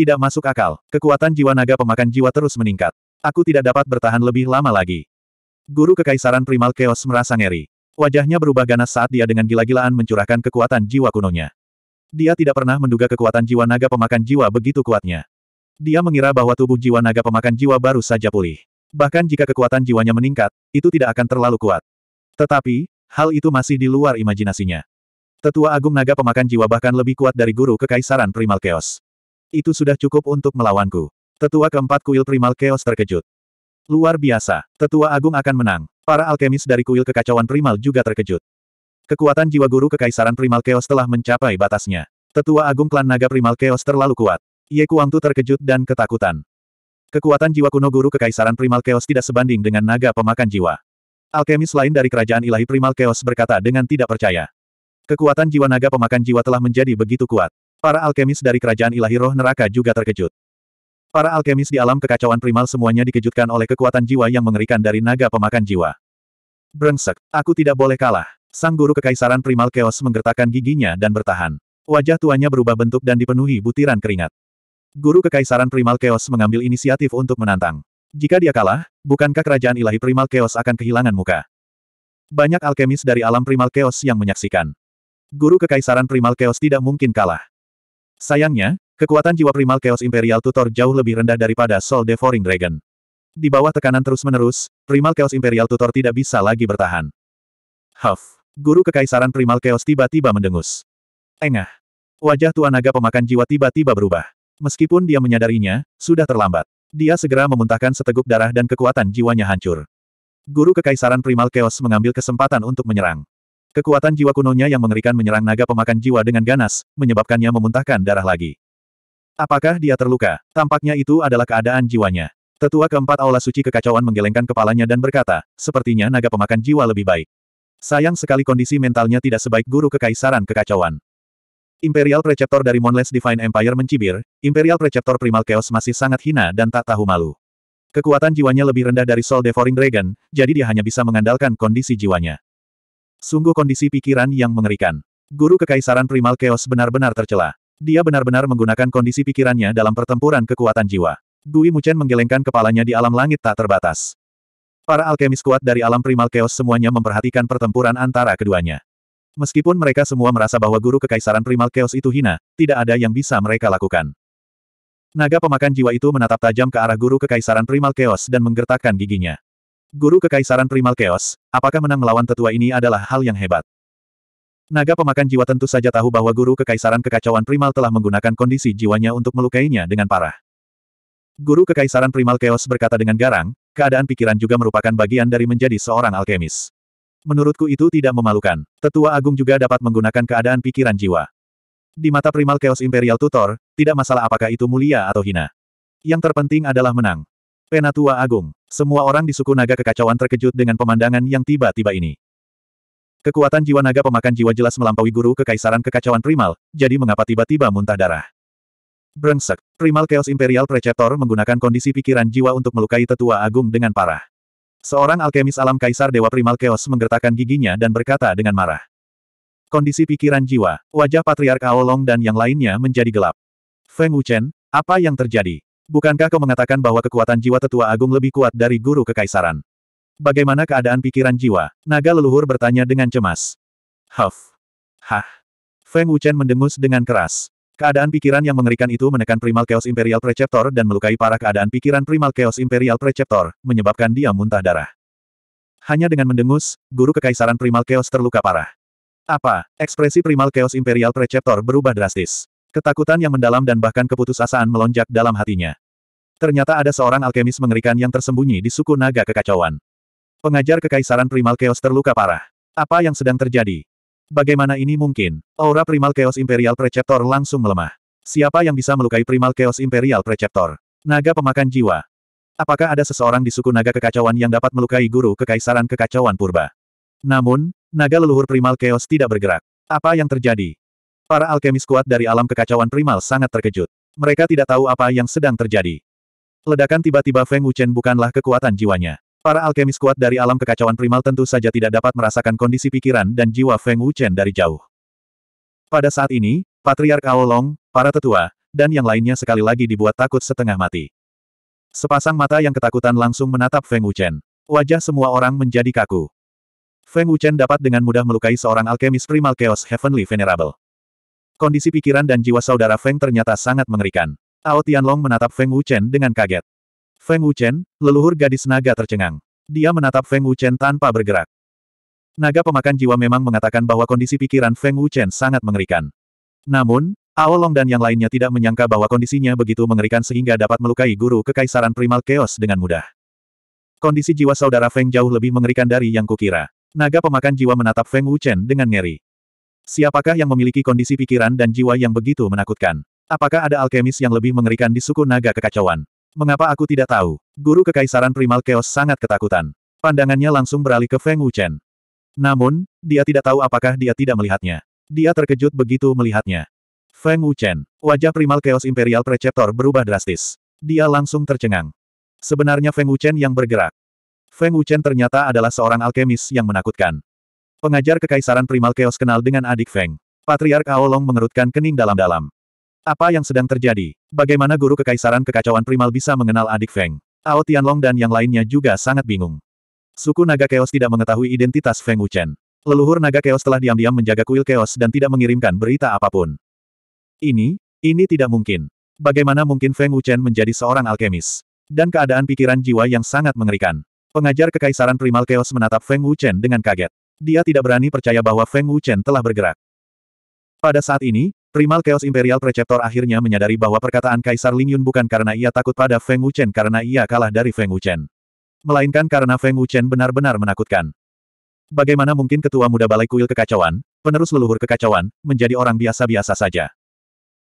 Tidak masuk akal, kekuatan jiwa naga pemakan jiwa terus meningkat. Aku tidak dapat bertahan lebih lama lagi. Guru Kekaisaran Primal Chaos merasa ngeri. Wajahnya berubah ganas saat dia dengan gila-gilaan mencurahkan kekuatan jiwa kunonya. Dia tidak pernah menduga kekuatan jiwa naga pemakan jiwa begitu kuatnya. Dia mengira bahwa tubuh jiwa naga pemakan jiwa baru saja pulih. Bahkan jika kekuatan jiwanya meningkat, itu tidak akan terlalu kuat. Tetapi, hal itu masih di luar imajinasinya. Tetua Agung Naga pemakan jiwa bahkan lebih kuat dari guru kekaisaran Primal Chaos. Itu sudah cukup untuk melawanku. Tetua keempat kuil primal chaos terkejut. Luar biasa, tetua agung akan menang. Para alkemis dari kuil kekacauan primal juga terkejut. Kekuatan jiwa guru kekaisaran primal chaos telah mencapai batasnya. Tetua agung klan naga primal chaos terlalu kuat. Ye Kuangtu terkejut dan ketakutan. Kekuatan jiwa kuno guru kekaisaran primal chaos tidak sebanding dengan naga pemakan jiwa. Alkemis lain dari kerajaan ilahi primal chaos berkata dengan tidak percaya. Kekuatan jiwa naga pemakan jiwa telah menjadi begitu kuat. Para alkemis dari kerajaan ilahi roh neraka juga terkejut. Para alkemis di alam kekacauan primal semuanya dikejutkan oleh kekuatan jiwa yang mengerikan dari naga pemakan jiwa. Brengsek, aku tidak boleh kalah. Sang guru kekaisaran primal keos menggertakkan giginya dan bertahan. Wajah tuanya berubah bentuk dan dipenuhi butiran keringat. Guru kekaisaran primal keos mengambil inisiatif untuk menantang. Jika dia kalah, bukankah kerajaan ilahi primal keos akan kehilangan muka? Banyak alkemis dari alam primal keos yang menyaksikan. Guru kekaisaran primal keos tidak mungkin kalah. Sayangnya, kekuatan jiwa primal Chaos Imperial Tutor jauh lebih rendah daripada Soul Devouring Dragon. Di bawah tekanan terus-menerus, primal Chaos Imperial Tutor tidak bisa lagi bertahan. Huff! Guru Kekaisaran Primal Chaos tiba-tiba mendengus. Engah! Wajah tua Naga pemakan jiwa tiba-tiba berubah. Meskipun dia menyadarinya, sudah terlambat. Dia segera memuntahkan seteguk darah dan kekuatan jiwanya hancur. Guru Kekaisaran Primal Chaos mengambil kesempatan untuk menyerang. Kekuatan jiwa kunonya yang mengerikan menyerang naga pemakan jiwa dengan ganas, menyebabkannya memuntahkan darah lagi. Apakah dia terluka? Tampaknya itu adalah keadaan jiwanya. Tetua keempat Aula Suci Kekacauan menggelengkan kepalanya dan berkata, sepertinya naga pemakan jiwa lebih baik. Sayang sekali kondisi mentalnya tidak sebaik guru kekaisaran kekacauan. Imperial Preceptor dari Monless Divine Empire mencibir, Imperial Preceptor Primal Chaos masih sangat hina dan tak tahu malu. Kekuatan jiwanya lebih rendah dari Soul Devouring Dragon, jadi dia hanya bisa mengandalkan kondisi jiwanya. Sungguh kondisi pikiran yang mengerikan. Guru Kekaisaran Primal Chaos benar-benar tercela. Dia benar-benar menggunakan kondisi pikirannya dalam pertempuran kekuatan jiwa. Gui Muchen menggelengkan kepalanya di alam langit tak terbatas. Para alkemis kuat dari alam Primal Chaos semuanya memperhatikan pertempuran antara keduanya. Meskipun mereka semua merasa bahwa guru Kekaisaran Primal Chaos itu hina, tidak ada yang bisa mereka lakukan. Naga pemakan jiwa itu menatap tajam ke arah guru Kekaisaran Primal Chaos dan menggertakkan giginya. Guru Kekaisaran Primal Chaos, apakah menang melawan tetua ini adalah hal yang hebat? Naga pemakan jiwa tentu saja tahu bahwa guru Kekaisaran Kekacauan Primal telah menggunakan kondisi jiwanya untuk melukainya dengan parah. Guru Kekaisaran Primal Chaos berkata dengan garang, keadaan pikiran juga merupakan bagian dari menjadi seorang alkemis. Menurutku itu tidak memalukan. Tetua Agung juga dapat menggunakan keadaan pikiran jiwa. Di mata Primal Chaos Imperial Tutor, tidak masalah apakah itu mulia atau hina. Yang terpenting adalah menang. Penatua Agung. Semua orang di suku naga kekacauan terkejut dengan pemandangan yang tiba-tiba ini. Kekuatan jiwa naga pemakan jiwa jelas melampaui guru kekaisaran kekacauan primal, jadi mengapa tiba-tiba muntah darah? Brengsek, primal chaos imperial preceptor menggunakan kondisi pikiran jiwa untuk melukai tetua agung dengan parah. Seorang alkemis alam kaisar dewa primal chaos menggertakkan giginya dan berkata dengan marah. Kondisi pikiran jiwa, wajah patriark Aolong dan yang lainnya menjadi gelap. Feng Wuchen, apa yang terjadi? Bukankah kau mengatakan bahwa kekuatan jiwa tetua agung lebih kuat dari guru kekaisaran? Bagaimana keadaan pikiran jiwa? Naga leluhur bertanya dengan cemas. Huff. Hah. Feng Wuchen mendengus dengan keras. Keadaan pikiran yang mengerikan itu menekan primal chaos imperial preceptor dan melukai para keadaan pikiran primal chaos imperial preceptor, menyebabkan dia muntah darah. Hanya dengan mendengus, guru kekaisaran primal chaos terluka parah. Apa? Ekspresi primal chaos imperial preceptor berubah drastis. Ketakutan yang mendalam dan bahkan keputusasaan melonjak dalam hatinya. Ternyata ada seorang alkemis mengerikan yang tersembunyi di suku naga kekacauan. Pengajar kekaisaran Primal Chaos terluka parah. Apa yang sedang terjadi? Bagaimana ini mungkin? Aura Primal Chaos Imperial Preceptor langsung melemah. Siapa yang bisa melukai Primal Chaos Imperial Preceptor? Naga pemakan jiwa. Apakah ada seseorang di suku naga kekacauan yang dapat melukai guru kekaisaran kekacauan purba? Namun, naga leluhur Primal Chaos tidak bergerak. Apa yang terjadi? Para alkemis kuat dari alam kekacauan primal sangat terkejut. Mereka tidak tahu apa yang sedang terjadi. Ledakan tiba-tiba Feng Wuchen bukanlah kekuatan jiwanya. Para alkemis kuat dari alam kekacauan primal tentu saja tidak dapat merasakan kondisi pikiran dan jiwa Feng Wuchen dari jauh. Pada saat ini, Patriark Aolong, para tetua, dan yang lainnya sekali lagi dibuat takut setengah mati. Sepasang mata yang ketakutan langsung menatap Feng Wuchen. Wajah semua orang menjadi kaku. Feng Wuchen dapat dengan mudah melukai seorang alkemis primal Chaos Heavenly Venerable. Kondisi pikiran dan jiwa saudara Feng ternyata sangat mengerikan. Ao Tianlong menatap Feng Wuchen dengan kaget. Feng Wuchen, leluhur gadis naga tercengang. Dia menatap Feng Wuchen tanpa bergerak. Naga pemakan jiwa memang mengatakan bahwa kondisi pikiran Feng Wuchen sangat mengerikan. Namun, Ao Long dan yang lainnya tidak menyangka bahwa kondisinya begitu mengerikan sehingga dapat melukai guru kekaisaran primal chaos dengan mudah. Kondisi jiwa saudara Feng jauh lebih mengerikan dari yang kukira. Naga pemakan jiwa menatap Feng Wuchen dengan ngeri. Siapakah yang memiliki kondisi pikiran dan jiwa yang begitu menakutkan? Apakah ada alkemis yang lebih mengerikan di suku naga kekacauan? Mengapa aku tidak tahu? Guru Kekaisaran Primal Chaos sangat ketakutan. Pandangannya langsung beralih ke Feng Wuchen. Namun, dia tidak tahu apakah dia tidak melihatnya. Dia terkejut begitu melihatnya. Feng Wuchen, wajah Primal Chaos Imperial Preceptor berubah drastis. Dia langsung tercengang. Sebenarnya Feng Wuchen yang bergerak. Feng Wuchen ternyata adalah seorang alkemis yang menakutkan. Pengajar Kekaisaran Primal Chaos kenal dengan adik Feng. Patriark Aolong mengerutkan kening dalam-dalam. Apa yang sedang terjadi? Bagaimana guru Kekaisaran Kekacauan Primal bisa mengenal adik Feng? Ao Tianlong dan yang lainnya juga sangat bingung. Suku Naga Chaos tidak mengetahui identitas Feng Wuchen. Leluhur Naga Chaos telah diam-diam menjaga kuil Chaos dan tidak mengirimkan berita apapun. Ini, ini tidak mungkin. Bagaimana mungkin Feng Wuchen menjadi seorang alkemis? Dan keadaan pikiran jiwa yang sangat mengerikan. Pengajar Kekaisaran Primal Chaos menatap Feng Wuchen dengan kaget. Dia tidak berani percaya bahwa Feng Wuchen telah bergerak. Pada saat ini, Primal Chaos Imperial Preceptor akhirnya menyadari bahwa perkataan Kaisar Ling Yun bukan karena ia takut pada Feng Wuchen karena ia kalah dari Feng Wuchen. Melainkan karena Feng Wuchen benar-benar menakutkan. Bagaimana mungkin ketua muda balai kuil kekacauan, penerus leluhur kekacauan, menjadi orang biasa-biasa saja?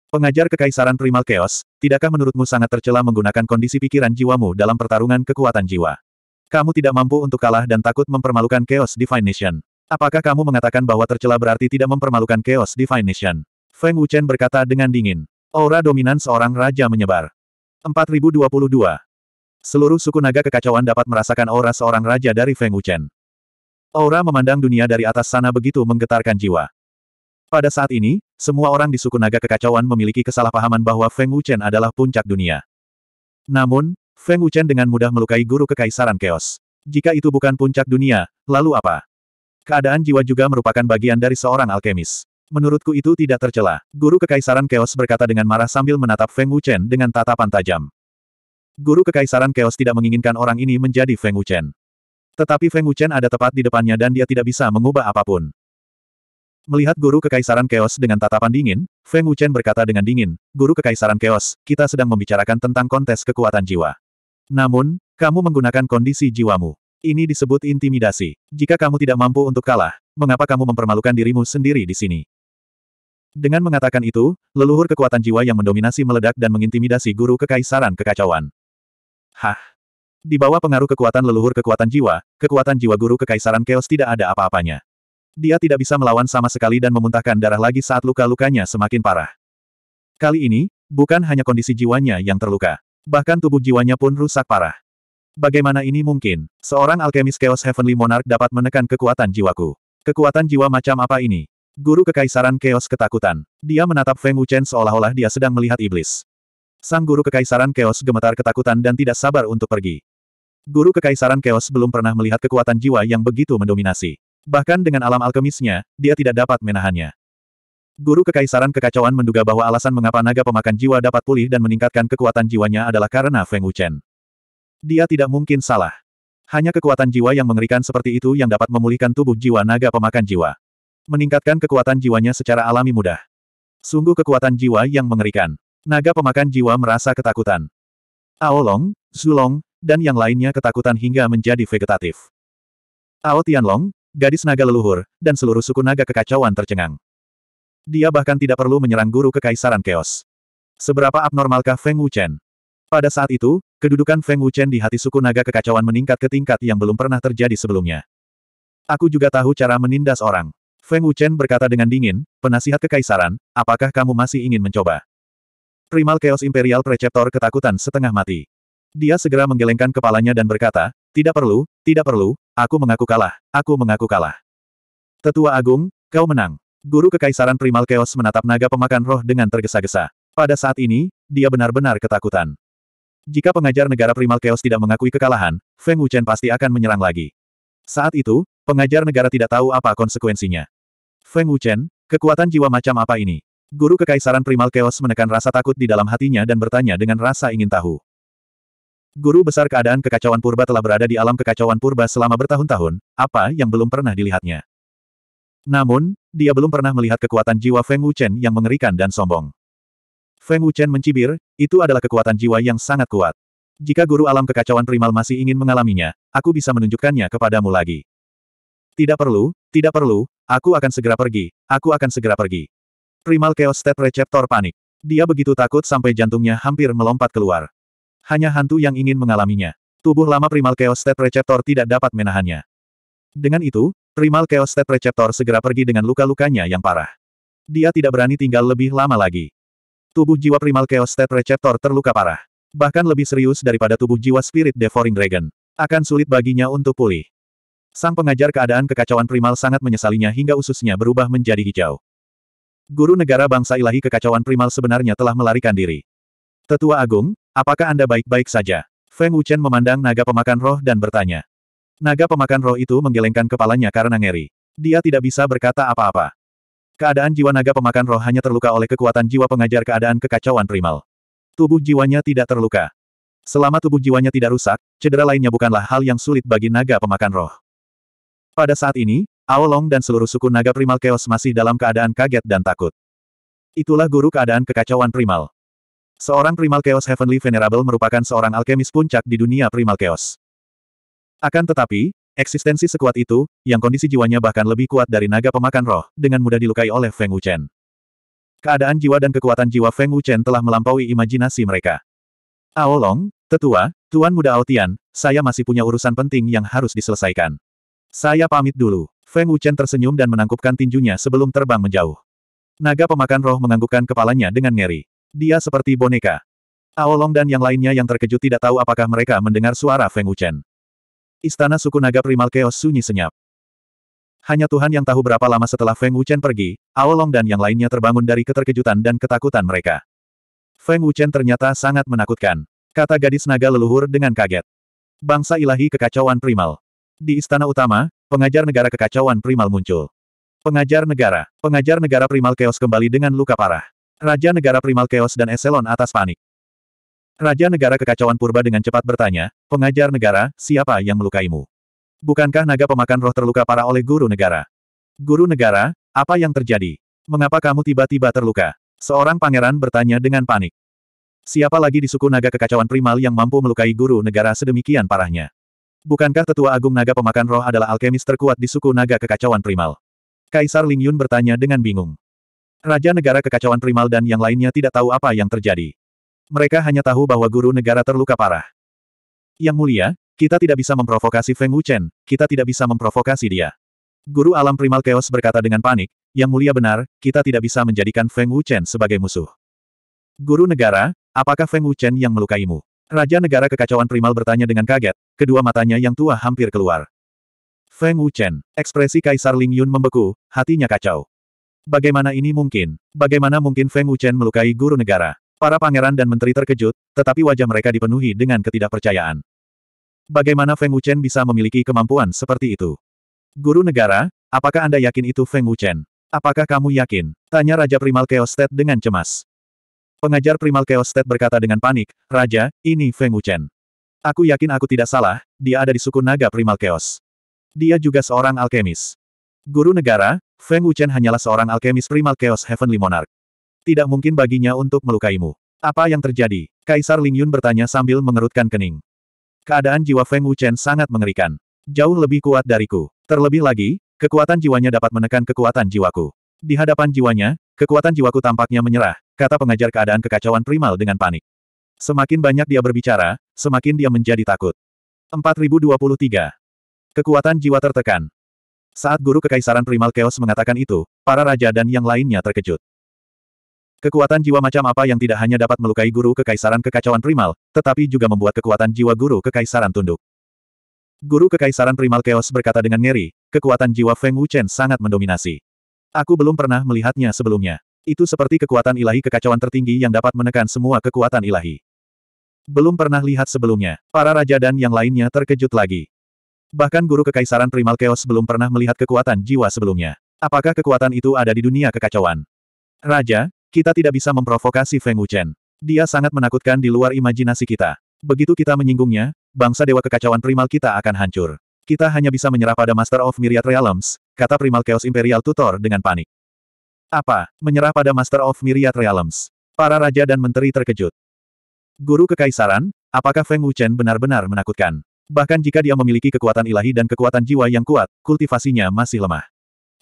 Pengajar kekaisaran primal chaos, tidakkah menurutmu sangat tercela menggunakan kondisi pikiran jiwamu dalam pertarungan kekuatan jiwa? Kamu tidak mampu untuk kalah dan takut mempermalukan Chaos Divine Nation. Apakah kamu mengatakan bahwa tercela berarti tidak mempermalukan Chaos Divine Nation? Feng Wuchen berkata dengan dingin. Aura dominan seorang raja menyebar. 4022. Seluruh suku naga kekacauan dapat merasakan aura seorang raja dari Feng Wuchen. Aura memandang dunia dari atas sana begitu menggetarkan jiwa. Pada saat ini, semua orang di suku naga kekacauan memiliki kesalahpahaman bahwa Feng Wuchen adalah puncak dunia. Namun, Feng Wuchen dengan mudah melukai guru kekaisaran Chaos. Jika itu bukan puncak dunia, lalu apa? Keadaan jiwa juga merupakan bagian dari seorang alkemis. Menurutku itu tidak tercela. Guru Kekaisaran Chaos berkata dengan marah sambil menatap Feng Wuchen dengan tatapan tajam. Guru Kekaisaran Chaos tidak menginginkan orang ini menjadi Feng Wuchen. Tetapi Feng Wuchen ada tepat di depannya dan dia tidak bisa mengubah apapun. Melihat Guru Kekaisaran Chaos dengan tatapan dingin, Feng Wuchen berkata dengan dingin, Guru Kekaisaran Chaos, kita sedang membicarakan tentang kontes kekuatan jiwa. Namun, kamu menggunakan kondisi jiwamu. Ini disebut intimidasi. Jika kamu tidak mampu untuk kalah, mengapa kamu mempermalukan dirimu sendiri di sini? Dengan mengatakan itu, leluhur kekuatan jiwa yang mendominasi meledak dan mengintimidasi guru kekaisaran kekacauan. Hah? Di bawah pengaruh kekuatan leluhur kekuatan jiwa, kekuatan jiwa guru kekaisaran Chaos tidak ada apa-apanya. Dia tidak bisa melawan sama sekali dan memuntahkan darah lagi saat luka-lukanya semakin parah. Kali ini, bukan hanya kondisi jiwanya yang terluka. Bahkan tubuh jiwanya pun rusak parah. Bagaimana ini mungkin? Seorang alkemis Chaos Heavenly Monarch dapat menekan kekuatan jiwaku. Kekuatan jiwa macam apa ini? Guru Kekaisaran Chaos ketakutan. Dia menatap Feng Wuchen seolah-olah dia sedang melihat iblis. Sang Guru Kekaisaran Chaos gemetar ketakutan dan tidak sabar untuk pergi. Guru Kekaisaran Chaos belum pernah melihat kekuatan jiwa yang begitu mendominasi. Bahkan dengan alam alkemisnya, dia tidak dapat menahannya. Guru Kekaisaran Kekacauan menduga bahwa alasan mengapa naga pemakan jiwa dapat pulih dan meningkatkan kekuatan jiwanya adalah karena Feng Wuchen. Dia tidak mungkin salah. Hanya kekuatan jiwa yang mengerikan seperti itu yang dapat memulihkan tubuh jiwa naga pemakan jiwa. Meningkatkan kekuatan jiwanya secara alami mudah. Sungguh kekuatan jiwa yang mengerikan. Naga pemakan jiwa merasa ketakutan. Aolong, Zulong, dan yang lainnya ketakutan hingga menjadi vegetatif. Ao Tianlong, gadis naga leluhur, dan seluruh suku naga kekacauan tercengang. Dia bahkan tidak perlu menyerang guru kekaisaran keos. Seberapa abnormalkah Feng Wuchen? Pada saat itu, kedudukan Feng Wuchen di hati suku naga kekacauan meningkat ke tingkat yang belum pernah terjadi sebelumnya. Aku juga tahu cara menindas orang. Feng Wuchen berkata dengan dingin, penasihat kekaisaran, apakah kamu masih ingin mencoba? Primal Chaos Imperial Preceptor ketakutan setengah mati. Dia segera menggelengkan kepalanya dan berkata, tidak perlu, tidak perlu, aku mengaku kalah, aku mengaku kalah. Tetua Agung, kau menang. Guru Kekaisaran Primal Chaos menatap naga pemakan roh dengan tergesa-gesa. Pada saat ini, dia benar-benar ketakutan. Jika pengajar negara Primal Chaos tidak mengakui kekalahan, Feng Wuchen pasti akan menyerang lagi. Saat itu, pengajar negara tidak tahu apa konsekuensinya. Feng Wuchen, kekuatan jiwa macam apa ini? Guru Kekaisaran Primal Chaos menekan rasa takut di dalam hatinya dan bertanya dengan rasa ingin tahu. Guru besar keadaan kekacauan purba telah berada di alam kekacauan purba selama bertahun-tahun, apa yang belum pernah dilihatnya? Namun, dia belum pernah melihat kekuatan jiwa Feng Wuchen yang mengerikan dan sombong. Feng Wuchen mencibir, itu adalah kekuatan jiwa yang sangat kuat. Jika guru alam kekacauan primal masih ingin mengalaminya, aku bisa menunjukkannya kepadamu lagi. Tidak perlu, tidak perlu, aku akan segera pergi, aku akan segera pergi. Primal Chaos State Receptor panik. Dia begitu takut sampai jantungnya hampir melompat keluar. Hanya hantu yang ingin mengalaminya. Tubuh lama Primal Chaos State Receptor tidak dapat menahannya. Dengan itu, Primal Chaos State Receptor segera pergi dengan luka-lukanya yang parah. Dia tidak berani tinggal lebih lama lagi. Tubuh jiwa Primal Chaos State Receptor terluka parah. Bahkan lebih serius daripada tubuh jiwa Spirit Devouring Dragon. Akan sulit baginya untuk pulih. Sang pengajar keadaan kekacauan primal sangat menyesalinya hingga ususnya berubah menjadi hijau. Guru negara bangsa ilahi kekacauan primal sebenarnya telah melarikan diri. Tetua Agung, apakah Anda baik-baik saja? Feng Wuchen memandang naga pemakan roh dan bertanya. Naga pemakan roh itu menggelengkan kepalanya karena ngeri. Dia tidak bisa berkata apa-apa. Keadaan jiwa naga pemakan roh hanya terluka oleh kekuatan jiwa pengajar keadaan kekacauan primal. Tubuh jiwanya tidak terluka. Selama tubuh jiwanya tidak rusak, cedera lainnya bukanlah hal yang sulit bagi naga pemakan roh. Pada saat ini, Aolong dan seluruh suku naga primal chaos masih dalam keadaan kaget dan takut. Itulah guru keadaan kekacauan primal. Seorang primal chaos heavenly venerable merupakan seorang alkemis puncak di dunia primal chaos. Akan tetapi, eksistensi sekuat itu, yang kondisi jiwanya bahkan lebih kuat dari naga pemakan roh, dengan mudah dilukai oleh Feng Wuchen. Keadaan jiwa dan kekuatan jiwa Feng Wuchen telah melampaui imajinasi mereka. Aolong, tetua, Tuan Muda Aotian, saya masih punya urusan penting yang harus diselesaikan. Saya pamit dulu. Feng Wuchen tersenyum dan menangkupkan tinjunya sebelum terbang menjauh. Naga pemakan roh menganggukkan kepalanya dengan ngeri. Dia seperti boneka. Aolong dan yang lainnya yang terkejut tidak tahu apakah mereka mendengar suara Feng Wuchen. Istana suku naga primal keos sunyi senyap. Hanya Tuhan yang tahu berapa lama setelah Feng Wuchen pergi, Aolong dan yang lainnya terbangun dari keterkejutan dan ketakutan mereka. Feng Wuchen ternyata sangat menakutkan. Kata gadis naga leluhur dengan kaget. Bangsa ilahi kekacauan primal. Di istana utama, pengajar negara kekacauan primal muncul. Pengajar negara. Pengajar negara primal keos kembali dengan luka parah. Raja negara primal keos dan eselon atas panik. Raja negara kekacauan purba dengan cepat bertanya, pengajar negara, siapa yang melukaimu? Bukankah naga pemakan roh terluka parah oleh guru negara? Guru negara, apa yang terjadi? Mengapa kamu tiba-tiba terluka? Seorang pangeran bertanya dengan panik. Siapa lagi di suku naga kekacauan primal yang mampu melukai guru negara sedemikian parahnya? Bukankah tetua agung naga pemakan roh adalah alkemis terkuat di suku naga kekacauan primal? Kaisar Ling Yun bertanya dengan bingung. Raja negara kekacauan primal dan yang lainnya tidak tahu apa yang terjadi. Mereka hanya tahu bahwa guru negara terluka parah. Yang mulia, kita tidak bisa memprovokasi Feng Wuchen, kita tidak bisa memprovokasi dia. Guru alam primal chaos berkata dengan panik, yang mulia benar, kita tidak bisa menjadikan Feng Wuchen sebagai musuh. Guru negara, apakah Feng Wuchen yang melukaimu? Raja negara kekacauan primal bertanya dengan kaget, kedua matanya yang tua hampir keluar. Feng Wuchen, ekspresi Kaisar Ling Yun membeku, hatinya kacau. Bagaimana ini mungkin? Bagaimana mungkin Feng Wuchen melukai guru negara? Para pangeran dan menteri terkejut, tetapi wajah mereka dipenuhi dengan ketidakpercayaan. Bagaimana Feng Wuchen bisa memiliki kemampuan seperti itu? Guru negara, apakah Anda yakin itu Feng Wuchen? Apakah kamu yakin? Tanya Raja Primal Chaos State dengan cemas. Pengajar Primal Chaos State berkata dengan panik, Raja, ini Feng Wuchen. Aku yakin aku tidak salah, dia ada di suku naga Primal Chaos. Dia juga seorang alkemis. Guru negara, Feng Wuchen hanyalah seorang alkemis Primal Chaos Heavenly Monarch. Tidak mungkin baginya untuk melukaimu. Apa yang terjadi? Kaisar Ling Yun bertanya sambil mengerutkan kening. Keadaan jiwa Feng Wuchen sangat mengerikan. Jauh lebih kuat dariku. Terlebih lagi, kekuatan jiwanya dapat menekan kekuatan jiwaku. Di hadapan jiwanya, kekuatan jiwaku tampaknya menyerah, kata pengajar keadaan kekacauan primal dengan panik. Semakin banyak dia berbicara, semakin dia menjadi takut. 4023. Kekuatan jiwa tertekan. Saat guru kekaisaran primal Chaos mengatakan itu, para raja dan yang lainnya terkejut. Kekuatan jiwa macam apa yang tidak hanya dapat melukai guru kekaisaran kekacauan primal, tetapi juga membuat kekuatan jiwa guru kekaisaran tunduk. Guru kekaisaran primal Chaos berkata dengan ngeri, kekuatan jiwa Feng Wuchen sangat mendominasi. Aku belum pernah melihatnya sebelumnya. Itu seperti kekuatan ilahi kekacauan tertinggi yang dapat menekan semua kekuatan ilahi. Belum pernah lihat sebelumnya, para raja dan yang lainnya terkejut lagi. Bahkan guru kekaisaran primal Chaos belum pernah melihat kekuatan jiwa sebelumnya. Apakah kekuatan itu ada di dunia kekacauan? Raja, kita tidak bisa memprovokasi Feng Wuchen. Dia sangat menakutkan di luar imajinasi kita. Begitu kita menyinggungnya, bangsa dewa kekacauan primal kita akan hancur. Kita hanya bisa menyerah pada Master of Myriad Realms, kata Primal Chaos Imperial Tutor dengan panik. Apa? Menyerah pada Master of Myriad Realms. Para raja dan menteri terkejut. Guru kekaisaran, apakah Feng Wuchen benar-benar menakutkan? Bahkan jika dia memiliki kekuatan ilahi dan kekuatan jiwa yang kuat, kultivasinya masih lemah.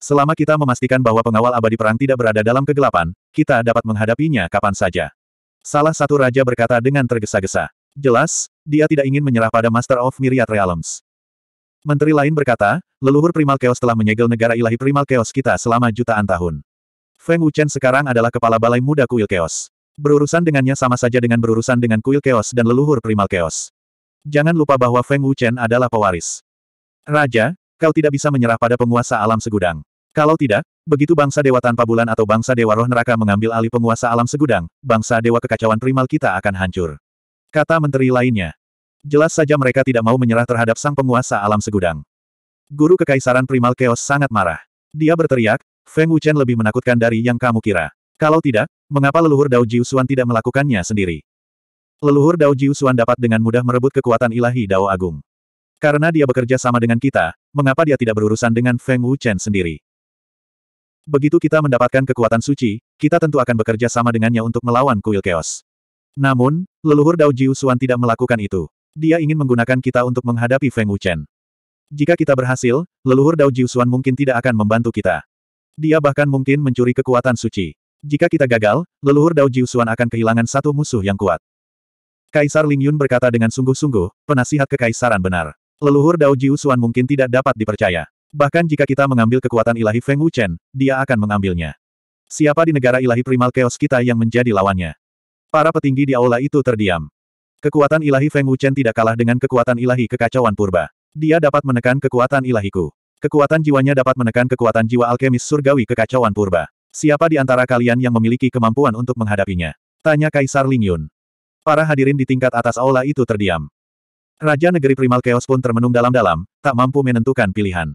Selama kita memastikan bahwa pengawal abadi perang tidak berada dalam kegelapan, kita dapat menghadapinya kapan saja. Salah satu raja berkata dengan tergesa-gesa. Jelas, dia tidak ingin menyerah pada Master of Myriad Realms. Menteri lain berkata, leluhur Primal Chaos telah menyegel negara ilahi Primal Chaos kita selama jutaan tahun. Feng Wuchen sekarang adalah kepala balai muda kuil Chaos. Berurusan dengannya sama saja dengan berurusan dengan kuil Chaos dan leluhur Primal Chaos. Jangan lupa bahwa Feng Wuchen adalah pewaris. Raja, kau tidak bisa menyerah pada penguasa alam segudang. Kalau tidak, Begitu bangsa dewa tanpa bulan atau bangsa dewa roh neraka mengambil alih penguasa alam segudang, bangsa dewa kekacauan primal kita akan hancur. Kata menteri lainnya. Jelas saja mereka tidak mau menyerah terhadap sang penguasa alam segudang. Guru kekaisaran primal Chaos sangat marah. Dia berteriak, Feng Wuchen lebih menakutkan dari yang kamu kira. Kalau tidak, mengapa leluhur Dao Jiu tidak melakukannya sendiri? Leluhur Dao Jiu dapat dengan mudah merebut kekuatan ilahi Dao Agung. Karena dia bekerja sama dengan kita, mengapa dia tidak berurusan dengan Feng Wuchen sendiri? Begitu kita mendapatkan kekuatan suci, kita tentu akan bekerja sama dengannya untuk melawan kuil keos. Namun, leluhur Dao Jiu Xuan tidak melakukan itu. Dia ingin menggunakan kita untuk menghadapi Feng Wuchen. Jika kita berhasil, leluhur Dao Jiu Xuan mungkin tidak akan membantu kita. Dia bahkan mungkin mencuri kekuatan suci. Jika kita gagal, leluhur Dao Jiu Xuan akan kehilangan satu musuh yang kuat. Kaisar Ling Yun berkata dengan sungguh-sungguh, penasihat kekaisaran benar. Leluhur Dao Jiu Xuan mungkin tidak dapat dipercaya. Bahkan jika kita mengambil kekuatan ilahi Feng Wuchen, dia akan mengambilnya. Siapa di negara ilahi primal chaos kita yang menjadi lawannya? Para petinggi di aula itu terdiam. Kekuatan ilahi Feng Wuchen tidak kalah dengan kekuatan ilahi kekacauan purba. Dia dapat menekan kekuatan ilahiku. Kekuatan jiwanya dapat menekan kekuatan jiwa alkemis surgawi kekacauan purba. Siapa di antara kalian yang memiliki kemampuan untuk menghadapinya? Tanya Kaisar Ling Yun. Para hadirin di tingkat atas aula itu terdiam. Raja negeri primal chaos pun termenung dalam-dalam, tak mampu menentukan pilihan.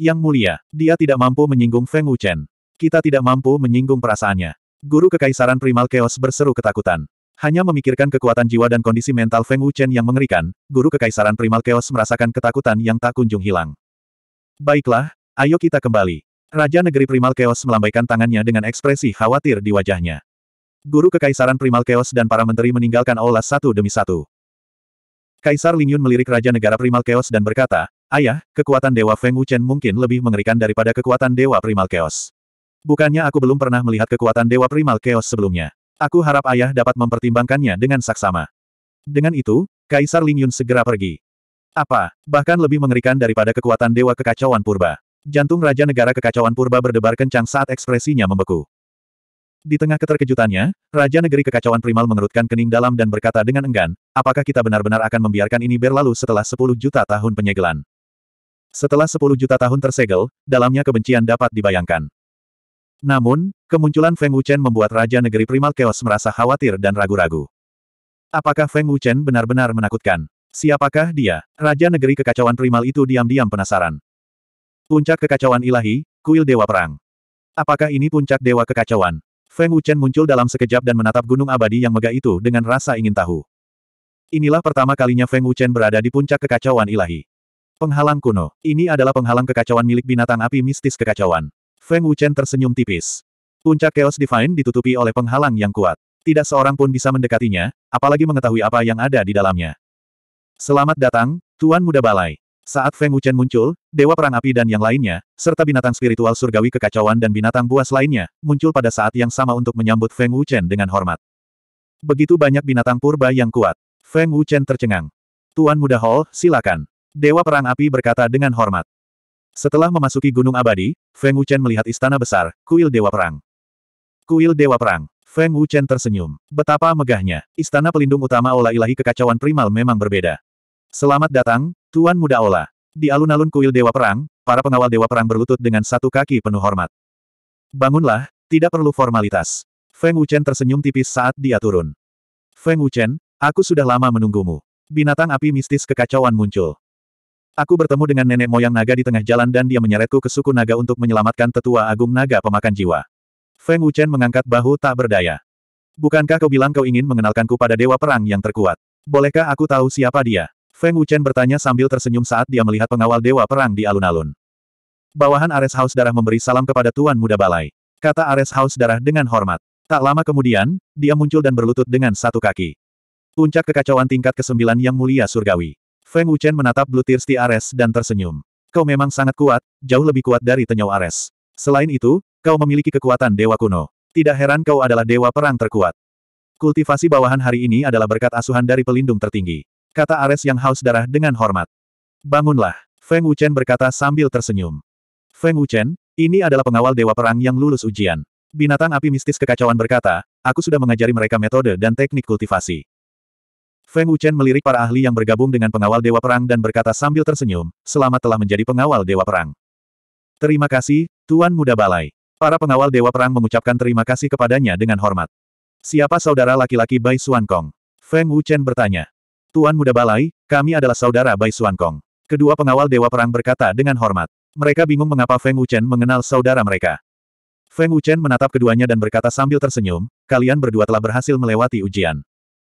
Yang mulia, dia tidak mampu menyinggung Feng Wuchen. Kita tidak mampu menyinggung perasaannya. Guru Kekaisaran Primal Chaos berseru ketakutan. Hanya memikirkan kekuatan jiwa dan kondisi mental Feng Wuchen yang mengerikan, Guru Kekaisaran Primal Chaos merasakan ketakutan yang tak kunjung hilang. Baiklah, ayo kita kembali. Raja Negeri Primal Chaos melambaikan tangannya dengan ekspresi khawatir di wajahnya. Guru Kekaisaran Primal Chaos dan para menteri meninggalkan aula satu demi satu. Kaisar Lingyun melirik Raja Negara Primal Chaos dan berkata, Ayah, kekuatan Dewa Feng Wuchen mungkin lebih mengerikan daripada kekuatan Dewa Primal Chaos. Bukannya aku belum pernah melihat kekuatan Dewa Primal Chaos sebelumnya. Aku harap ayah dapat mempertimbangkannya dengan saksama. Dengan itu, Kaisar Ling Yun segera pergi. Apa, bahkan lebih mengerikan daripada kekuatan Dewa Kekacauan Purba. Jantung Raja Negara Kekacauan Purba berdebar kencang saat ekspresinya membeku. Di tengah keterkejutannya, Raja Negeri Kekacauan Primal mengerutkan kening dalam dan berkata dengan enggan, apakah kita benar-benar akan membiarkan ini berlalu setelah 10 juta tahun penyegelan? Setelah 10 juta tahun tersegel, dalamnya kebencian dapat dibayangkan. Namun, kemunculan Feng Wuchen membuat Raja Negeri Primal Chaos merasa khawatir dan ragu-ragu. Apakah Feng Wuchen benar-benar menakutkan? Siapakah dia? Raja Negeri Kekacauan Primal itu diam-diam penasaran. Puncak Kekacauan Ilahi, Kuil Dewa Perang. Apakah ini puncak Dewa Kekacauan? Feng Wuchen muncul dalam sekejap dan menatap gunung abadi yang megah itu dengan rasa ingin tahu. Inilah pertama kalinya Feng Wuchen berada di puncak kekacauan ilahi. Penghalang kuno. Ini adalah penghalang kekacauan milik binatang api mistis kekacauan. Feng Wuchen tersenyum tipis. Puncak Chaos Divine ditutupi oleh penghalang yang kuat. Tidak seorang pun bisa mendekatinya, apalagi mengetahui apa yang ada di dalamnya. Selamat datang, Tuan Muda Balai. Saat Feng Wuchen muncul, Dewa Perang Api dan yang lainnya, serta binatang spiritual surgawi kekacauan dan binatang buas lainnya, muncul pada saat yang sama untuk menyambut Feng Wuchen dengan hormat. Begitu banyak binatang purba yang kuat. Feng Wuchen tercengang. Tuan Muda Hall, silakan. Dewa Perang Api berkata dengan hormat. Setelah memasuki Gunung Abadi, Feng Wuchen melihat istana besar, kuil Dewa Perang. Kuil Dewa Perang. Feng Wuchen tersenyum. Betapa megahnya. Istana pelindung utama Ola Ilahi kekacauan primal memang berbeda. Selamat datang, Tuan Muda Ola. Di alun-alun kuil Dewa Perang, para pengawal Dewa Perang berlutut dengan satu kaki penuh hormat. Bangunlah, tidak perlu formalitas. Feng Wuchen tersenyum tipis saat dia turun. Feng Wuchen, aku sudah lama menunggumu. Binatang api mistis kekacauan muncul. Aku bertemu dengan nenek moyang naga di tengah jalan dan dia menyeretku ke suku naga untuk menyelamatkan tetua agung naga pemakan jiwa. Feng Wuchen mengangkat bahu tak berdaya. Bukankah kau bilang kau ingin mengenalkanku pada dewa perang yang terkuat? Bolehkah aku tahu siapa dia? Feng Wuchen bertanya sambil tersenyum saat dia melihat pengawal dewa perang di alun-alun. Bawahan Ares House Darah memberi salam kepada Tuan Muda Balai. Kata Ares House Darah dengan hormat. Tak lama kemudian, dia muncul dan berlutut dengan satu kaki. Puncak kekacauan tingkat ke-9 yang mulia surgawi. Feng Wuchen menatap Blue Tears Ares dan tersenyum. Kau memang sangat kuat, jauh lebih kuat dari Tenyau Ares. Selain itu, kau memiliki kekuatan Dewa Kuno. Tidak heran kau adalah Dewa Perang terkuat. Kultivasi bawahan hari ini adalah berkat asuhan dari pelindung tertinggi. Kata Ares yang haus darah dengan hormat. Bangunlah, Feng Wuchen berkata sambil tersenyum. Feng Wuchen, ini adalah pengawal Dewa Perang yang lulus ujian. Binatang api mistis kekacauan berkata, aku sudah mengajari mereka metode dan teknik kultivasi. Feng Wuchen melirik para ahli yang bergabung dengan pengawal Dewa Perang dan berkata sambil tersenyum, selamat telah menjadi pengawal Dewa Perang. Terima kasih, Tuan Muda Balai. Para pengawal Dewa Perang mengucapkan terima kasih kepadanya dengan hormat. Siapa saudara laki-laki Bai Xuan Kong? Feng Wuchen bertanya. Tuan Muda Balai, kami adalah saudara Bai Xuan Kong. Kedua pengawal Dewa Perang berkata dengan hormat. Mereka bingung mengapa Feng Wuchen mengenal saudara mereka. Feng Wuchen menatap keduanya dan berkata sambil tersenyum, kalian berdua telah berhasil melewati ujian.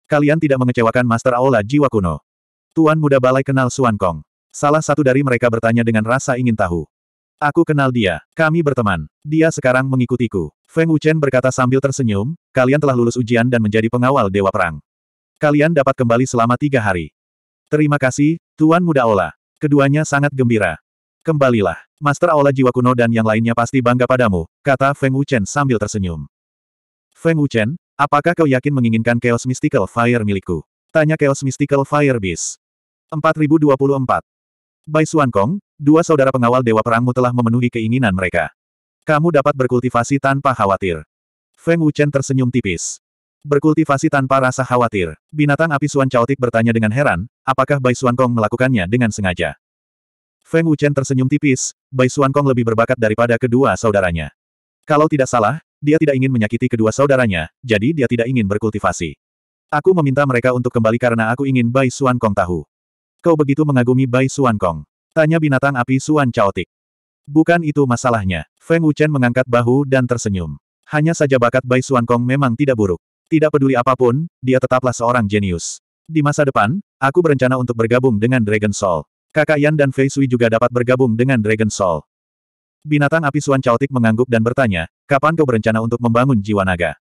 Kalian tidak mengecewakan Master Aula Jiwa Kuno. Tuan Muda Balai kenal Suan Kong. Salah satu dari mereka bertanya dengan rasa ingin tahu. Aku kenal dia. Kami berteman. Dia sekarang mengikutiku. Feng Wuchen berkata sambil tersenyum, kalian telah lulus ujian dan menjadi pengawal Dewa Perang. Kalian dapat kembali selama tiga hari. Terima kasih, Tuan Muda Aula. Keduanya sangat gembira. Kembalilah. Master Aula Jiwa Kuno dan yang lainnya pasti bangga padamu, kata Feng Wuchen sambil tersenyum. Feng Wuchen, apakah kau yakin menginginkan Chaos Mystical Fire milikku? Tanya Chaos Mystical Fire Beast. 4024. Bai Xuan Kong, dua saudara pengawal Dewa Perangmu telah memenuhi keinginan mereka. Kamu dapat berkultivasi tanpa khawatir. Feng Wuchen tersenyum tipis. Berkultivasi tanpa rasa khawatir. Binatang api Suan Chaotik bertanya dengan heran, apakah Bai Suan Kong melakukannya dengan sengaja. Feng Wuchen tersenyum tipis, Bai Suan Kong lebih berbakat daripada kedua saudaranya. Kalau tidak salah, dia tidak ingin menyakiti kedua saudaranya, jadi dia tidak ingin berkultivasi. Aku meminta mereka untuk kembali karena aku ingin Bai Suan Kong tahu. Kau begitu mengagumi Bai Suan Kong. Tanya binatang api Suan Chaotik. Bukan itu masalahnya. Feng Wuchen mengangkat bahu dan tersenyum. Hanya saja bakat Bai Suan Kong memang tidak buruk. Tidak peduli apapun, dia tetaplah seorang jenius. Di masa depan, aku berencana untuk bergabung dengan Dragon Soul. Kakak Yan dan Fei Sui juga dapat bergabung dengan Dragon Soul. Binatang api Suan Chaotik mengangguk dan bertanya, kapan kau berencana untuk membangun jiwa naga?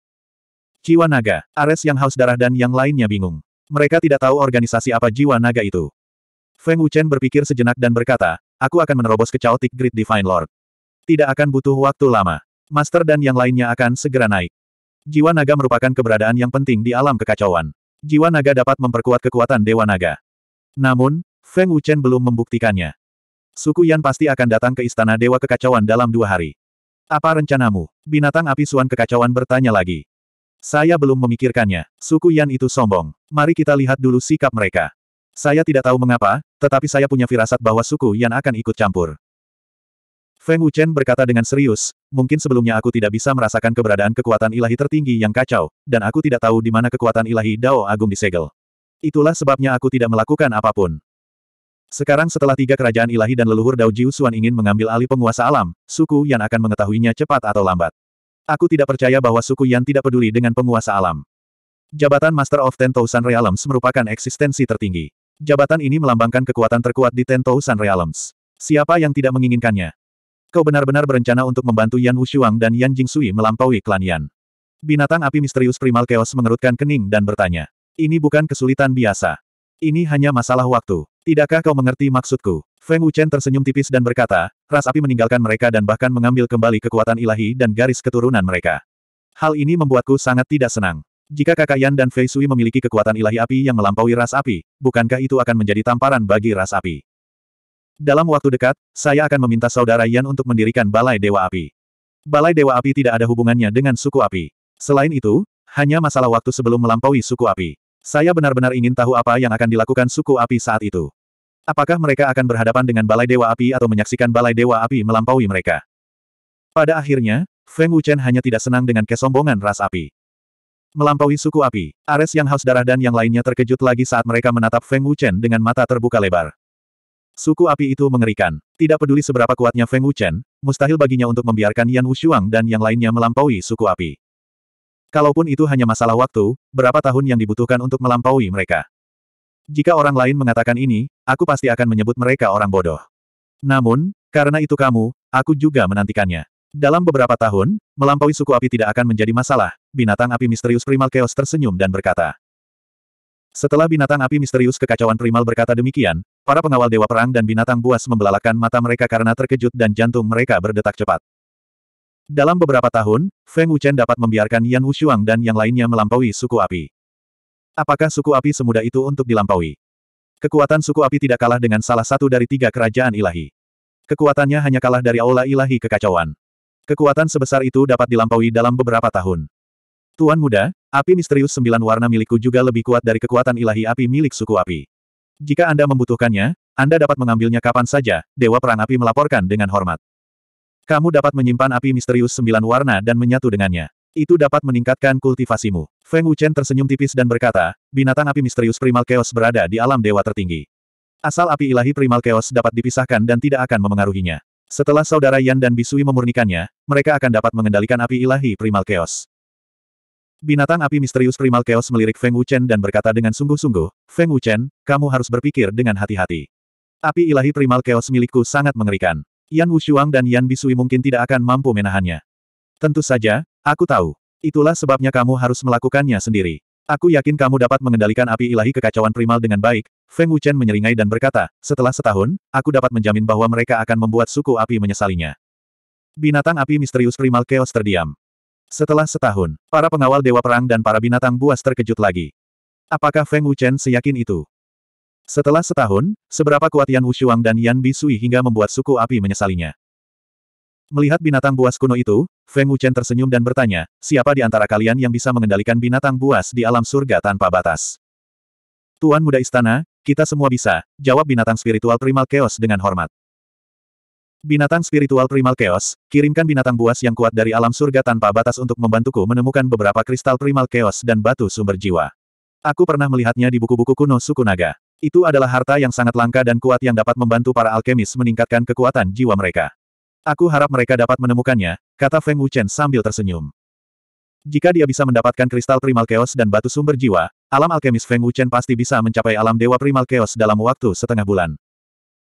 Jiwa naga, Ares yang haus darah dan yang lainnya bingung. Mereka tidak tahu organisasi apa jiwa naga itu. Feng Wuchen berpikir sejenak dan berkata, aku akan menerobos ke Chaotic Great Divine Lord. Tidak akan butuh waktu lama. Master dan yang lainnya akan segera naik. Jiwa naga merupakan keberadaan yang penting di alam kekacauan. Jiwa naga dapat memperkuat kekuatan Dewa Naga. Namun, Feng Wuchen belum membuktikannya. Suku Yan pasti akan datang ke Istana Dewa Kekacauan dalam dua hari. Apa rencanamu? Binatang api Suan Kekacauan bertanya lagi. Saya belum memikirkannya. Suku Yan itu sombong. Mari kita lihat dulu sikap mereka. Saya tidak tahu mengapa, tetapi saya punya firasat bahwa suku Yan akan ikut campur. Feng Wuchen berkata dengan serius, mungkin sebelumnya aku tidak bisa merasakan keberadaan kekuatan ilahi tertinggi yang kacau, dan aku tidak tahu di mana kekuatan ilahi Dao Agung disegel. Itulah sebabnya aku tidak melakukan apapun. Sekarang setelah tiga kerajaan ilahi dan leluhur Dao Jiu ingin mengambil alih penguasa alam, suku Yan akan mengetahuinya cepat atau lambat. Aku tidak percaya bahwa suku Yan tidak peduli dengan penguasa alam. Jabatan Master of Ten Thousand Realms merupakan eksistensi tertinggi. Jabatan ini melambangkan kekuatan terkuat di Ten Thousand Realms. Siapa yang tidak menginginkannya? Kau benar-benar berencana untuk membantu Yan Wushuang dan Yan Jingsui melampaui klan Yan. Binatang api misterius primal chaos mengerutkan kening dan bertanya. Ini bukan kesulitan biasa. Ini hanya masalah waktu. Tidakkah kau mengerti maksudku? Feng Wuchen tersenyum tipis dan berkata, ras api meninggalkan mereka dan bahkan mengambil kembali kekuatan ilahi dan garis keturunan mereka. Hal ini membuatku sangat tidak senang. Jika kakak Yan dan Fei Sui memiliki kekuatan ilahi api yang melampaui ras api, bukankah itu akan menjadi tamparan bagi ras api? Dalam waktu dekat, saya akan meminta saudara Yan untuk mendirikan Balai Dewa Api. Balai Dewa Api tidak ada hubungannya dengan suku api. Selain itu, hanya masalah waktu sebelum melampaui suku api. Saya benar-benar ingin tahu apa yang akan dilakukan suku api saat itu. Apakah mereka akan berhadapan dengan Balai Dewa Api atau menyaksikan Balai Dewa Api melampaui mereka? Pada akhirnya, Feng Wuchen hanya tidak senang dengan kesombongan ras api. Melampaui suku api, Ares yang haus darah dan yang lainnya terkejut lagi saat mereka menatap Feng Wuchen dengan mata terbuka lebar. Suku api itu mengerikan. Tidak peduli seberapa kuatnya Feng Wuchen, mustahil baginya untuk membiarkan Yan Wushuang dan yang lainnya melampaui suku api. Kalaupun itu hanya masalah waktu, berapa tahun yang dibutuhkan untuk melampaui mereka. Jika orang lain mengatakan ini, aku pasti akan menyebut mereka orang bodoh. Namun, karena itu kamu, aku juga menantikannya. Dalam beberapa tahun, melampaui suku api tidak akan menjadi masalah, binatang api misterius primal chaos tersenyum dan berkata. Setelah binatang api misterius kekacauan primal berkata demikian, para pengawal dewa perang dan binatang buas membelalakan mata mereka karena terkejut dan jantung mereka berdetak cepat. Dalam beberapa tahun, Feng Wuchen dapat membiarkan Yan Wushuang dan yang lainnya melampaui suku api. Apakah suku api semudah itu untuk dilampaui? Kekuatan suku api tidak kalah dengan salah satu dari tiga kerajaan ilahi. Kekuatannya hanya kalah dari aula ilahi kekacauan. Kekuatan sebesar itu dapat dilampaui dalam beberapa tahun. Tuan muda, api misterius sembilan warna milikku juga lebih kuat dari kekuatan ilahi api milik suku api. Jika Anda membutuhkannya, Anda dapat mengambilnya kapan saja, Dewa Perang Api melaporkan dengan hormat. Kamu dapat menyimpan api misterius sembilan warna dan menyatu dengannya. Itu dapat meningkatkan kultivasimu. Feng Wuchen tersenyum tipis dan berkata, binatang api misterius primal chaos berada di alam dewa tertinggi. Asal api ilahi primal chaos dapat dipisahkan dan tidak akan memengaruhinya. Setelah saudara Yan dan Bisui memurnikannya, mereka akan dapat mengendalikan api ilahi primal chaos. Binatang api misterius primal chaos melirik Feng Wuchen dan berkata dengan sungguh-sungguh, Feng Wuchen, kamu harus berpikir dengan hati-hati. Api ilahi primal chaos milikku sangat mengerikan. Yan Wushuang dan Yan Bisui mungkin tidak akan mampu menahannya. Tentu saja, aku tahu. Itulah sebabnya kamu harus melakukannya sendiri. Aku yakin kamu dapat mengendalikan api ilahi kekacauan primal dengan baik, Feng Wuchen menyeringai dan berkata, setelah setahun, aku dapat menjamin bahwa mereka akan membuat suku api menyesalinya. Binatang api misterius primal chaos terdiam. Setelah setahun, para pengawal Dewa Perang dan para binatang buas terkejut lagi. Apakah Feng Wuchen seyakin itu? Setelah setahun, seberapa kuat Yan Wushuang dan Yan Bisui hingga membuat suku api menyesalinya? Melihat binatang buas kuno itu, Feng Wuchen tersenyum dan bertanya, siapa di antara kalian yang bisa mengendalikan binatang buas di alam surga tanpa batas? Tuan muda istana, kita semua bisa, jawab binatang spiritual primal chaos dengan hormat. Binatang spiritual primal chaos, kirimkan binatang buas yang kuat dari alam surga tanpa batas untuk membantuku menemukan beberapa kristal primal chaos dan batu sumber jiwa. Aku pernah melihatnya di buku-buku kuno suku naga. Itu adalah harta yang sangat langka dan kuat yang dapat membantu para alkemis meningkatkan kekuatan jiwa mereka. Aku harap mereka dapat menemukannya, kata Feng Wuchen sambil tersenyum. Jika dia bisa mendapatkan kristal primal chaos dan batu sumber jiwa, alam alkemis Feng Wuchen pasti bisa mencapai alam dewa primal chaos dalam waktu setengah bulan.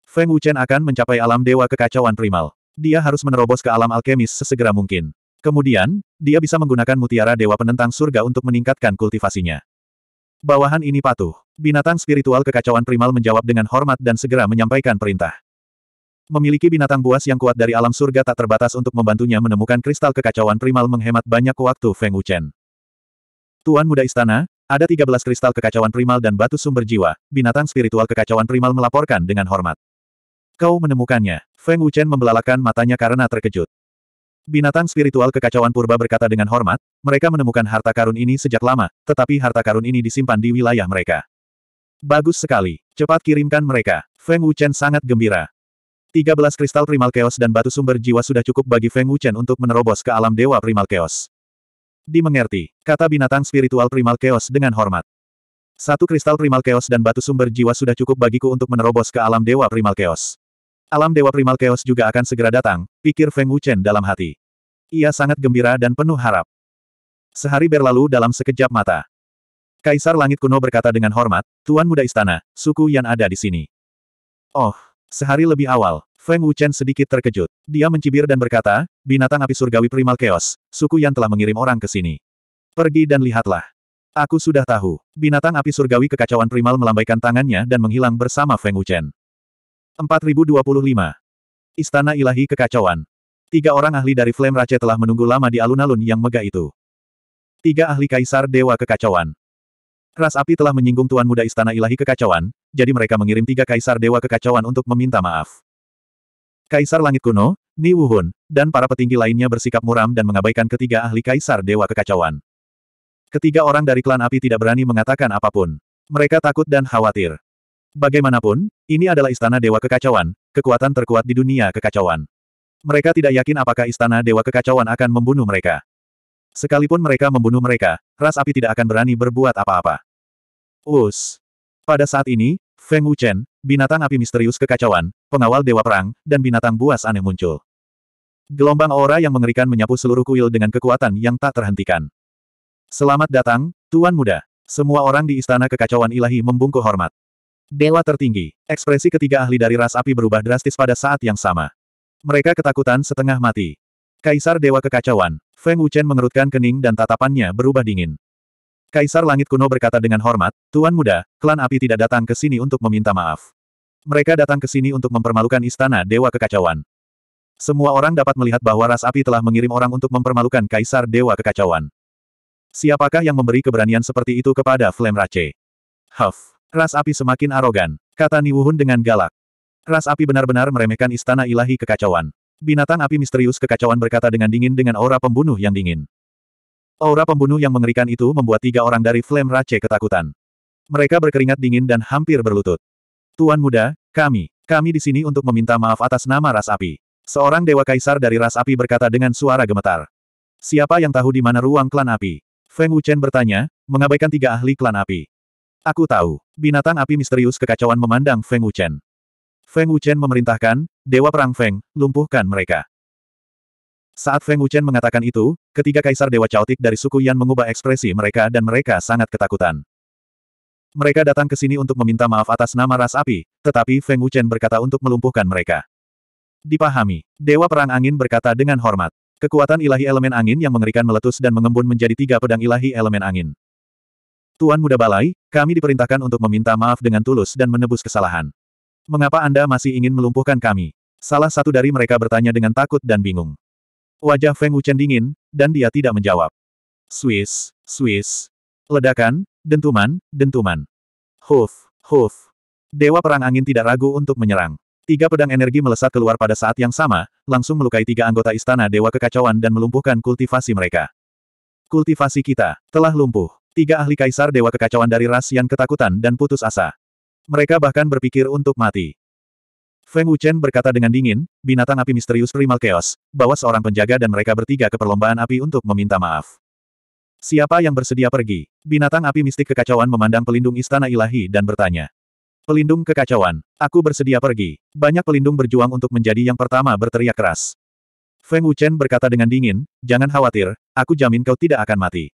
Feng Wuchen akan mencapai alam dewa kekacauan primal. Dia harus menerobos ke alam alkemis sesegera mungkin. Kemudian, dia bisa menggunakan mutiara dewa penentang surga untuk meningkatkan kultivasinya. Bawahan ini patuh. Binatang spiritual kekacauan primal menjawab dengan hormat dan segera menyampaikan perintah. Memiliki binatang buas yang kuat dari alam surga tak terbatas untuk membantunya menemukan kristal kekacauan primal menghemat banyak waktu Feng Wuchen. Tuan Muda Istana, ada 13 kristal kekacauan primal dan batu sumber jiwa, binatang spiritual kekacauan primal melaporkan dengan hormat. Kau menemukannya. Feng Wuchen membelalakan matanya karena terkejut. Binatang spiritual kekacauan purba berkata dengan hormat, mereka menemukan harta karun ini sejak lama, tetapi harta karun ini disimpan di wilayah mereka. Bagus sekali, cepat kirimkan mereka. Feng Wuchen sangat gembira. 13 kristal primal chaos dan batu sumber jiwa sudah cukup bagi Feng Wuchen untuk menerobos ke alam dewa primal chaos. Dimengerti, kata binatang spiritual primal chaos dengan hormat. Satu kristal primal chaos dan batu sumber jiwa sudah cukup bagiku untuk menerobos ke alam dewa primal chaos. Alam dewa primal chaos juga akan segera datang, pikir Feng Wuchen dalam hati. Ia sangat gembira dan penuh harap. Sehari berlalu dalam sekejap mata. Kaisar Langit Kuno berkata dengan hormat, Tuan Muda Istana, suku yang ada di sini. Oh, Sehari lebih awal, Feng Wuchen sedikit terkejut. Dia mencibir dan berkata, binatang api surgawi primal chaos, suku yang telah mengirim orang ke sini. Pergi dan lihatlah. Aku sudah tahu. Binatang api surgawi kekacauan primal melambaikan tangannya dan menghilang bersama Feng Wuchen. 4025. Istana Ilahi Kekacauan. Tiga orang ahli dari Flame Rache telah menunggu lama di alun-alun yang megah itu. Tiga ahli kaisar Dewa Kekacauan. Ras api telah menyinggung Tuan Muda Istana Ilahi Kekacauan, jadi mereka mengirim tiga kaisar dewa kekacauan untuk meminta maaf. Kaisar Langit Kuno, Ni Wuhun, dan para petinggi lainnya bersikap muram dan mengabaikan ketiga ahli kaisar dewa kekacauan. Ketiga orang dari klan api tidak berani mengatakan apapun. Mereka takut dan khawatir. Bagaimanapun, ini adalah istana dewa kekacauan, kekuatan terkuat di dunia kekacauan. Mereka tidak yakin apakah istana dewa kekacauan akan membunuh mereka. Sekalipun mereka membunuh mereka, ras api tidak akan berani berbuat apa-apa. Us. Pada saat ini, Feng Wuchen, binatang api misterius kekacauan, pengawal dewa perang, dan binatang buas aneh muncul. Gelombang aura yang mengerikan menyapu seluruh kuil dengan kekuatan yang tak terhentikan. Selamat datang, Tuan Muda. Semua orang di Istana Kekacauan Ilahi membungkuk hormat. Dewa tertinggi, ekspresi ketiga ahli dari ras api berubah drastis pada saat yang sama. Mereka ketakutan setengah mati. Kaisar Dewa Kekacauan, Feng Wuchen mengerutkan kening dan tatapannya berubah dingin. Kaisar Langit Kuno berkata dengan hormat, Tuan Muda, klan api tidak datang ke sini untuk meminta maaf. Mereka datang ke sini untuk mempermalukan istana Dewa Kekacauan. Semua orang dapat melihat bahwa ras api telah mengirim orang untuk mempermalukan Kaisar Dewa Kekacauan. Siapakah yang memberi keberanian seperti itu kepada Flame Rache? Huff, ras api semakin arogan, kata Niwuhun dengan galak. Ras api benar-benar meremehkan istana ilahi kekacauan. Binatang api misterius kekacauan berkata dengan dingin dengan aura pembunuh yang dingin. Aura pembunuh yang mengerikan itu membuat tiga orang dari Flame Rache ketakutan. Mereka berkeringat dingin dan hampir berlutut. Tuan muda, kami, kami di sini untuk meminta maaf atas nama ras api. Seorang dewa kaisar dari ras api berkata dengan suara gemetar. Siapa yang tahu di mana ruang klan api? Feng Wuchen bertanya, mengabaikan tiga ahli klan api. Aku tahu. Binatang api misterius kekacauan memandang Feng Wuchen. Feng Wuchen memerintahkan, Dewa Perang Feng, lumpuhkan mereka. Saat Feng Wuchen mengatakan itu, ketiga kaisar Dewa Cautik dari suku Yan mengubah ekspresi mereka dan mereka sangat ketakutan. Mereka datang ke sini untuk meminta maaf atas nama ras api, tetapi Feng Wuchen berkata untuk melumpuhkan mereka. Dipahami, Dewa Perang Angin berkata dengan hormat. Kekuatan ilahi elemen angin yang mengerikan meletus dan mengembun menjadi tiga pedang ilahi elemen angin. Tuan Muda Balai, kami diperintahkan untuk meminta maaf dengan tulus dan menebus kesalahan. Mengapa Anda masih ingin melumpuhkan kami? Salah satu dari mereka bertanya dengan takut dan bingung. Wajah Feng Wuchen dingin, dan dia tidak menjawab. Swiss, Swiss. Ledakan, dentuman, dentuman. Huf, huf. Dewa Perang Angin tidak ragu untuk menyerang. Tiga pedang energi melesat keluar pada saat yang sama, langsung melukai tiga anggota istana Dewa Kekacauan dan melumpuhkan kultivasi mereka. Kultivasi kita, telah lumpuh. Tiga ahli kaisar Dewa Kekacauan dari ras yang ketakutan dan putus asa. Mereka bahkan berpikir untuk mati. Feng Wuchen berkata dengan dingin, binatang api misterius primal chaos, bawa seorang penjaga dan mereka bertiga ke perlombaan api untuk meminta maaf. Siapa yang bersedia pergi? Binatang api mistik kekacauan memandang pelindung istana ilahi dan bertanya. Pelindung kekacauan, aku bersedia pergi. Banyak pelindung berjuang untuk menjadi yang pertama berteriak keras. Feng Wuchen berkata dengan dingin, jangan khawatir, aku jamin kau tidak akan mati.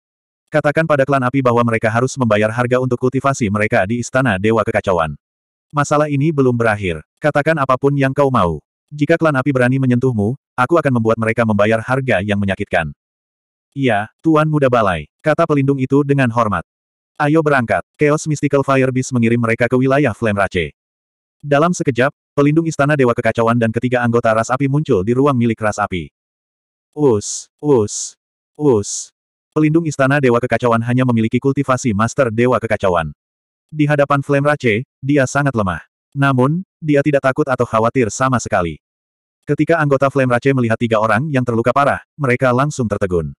Katakan pada klan api bahwa mereka harus membayar harga untuk kultivasi mereka di Istana Dewa Kekacauan. Masalah ini belum berakhir. Katakan apapun yang kau mau. Jika klan api berani menyentuhmu, aku akan membuat mereka membayar harga yang menyakitkan. Iya, Tuan Muda Balai, kata pelindung itu dengan hormat. Ayo berangkat. Chaos Mystical Fire Beast mengirim mereka ke wilayah Flame Rache. Dalam sekejap, pelindung Istana Dewa Kekacauan dan ketiga anggota ras api muncul di ruang milik ras api. Us, us, us pelindung istana Dewa Kekacauan hanya memiliki kultivasi Master Dewa Kekacauan. Di hadapan Flame Rache, dia sangat lemah. Namun, dia tidak takut atau khawatir sama sekali. Ketika anggota Flame Rache melihat tiga orang yang terluka parah, mereka langsung tertegun.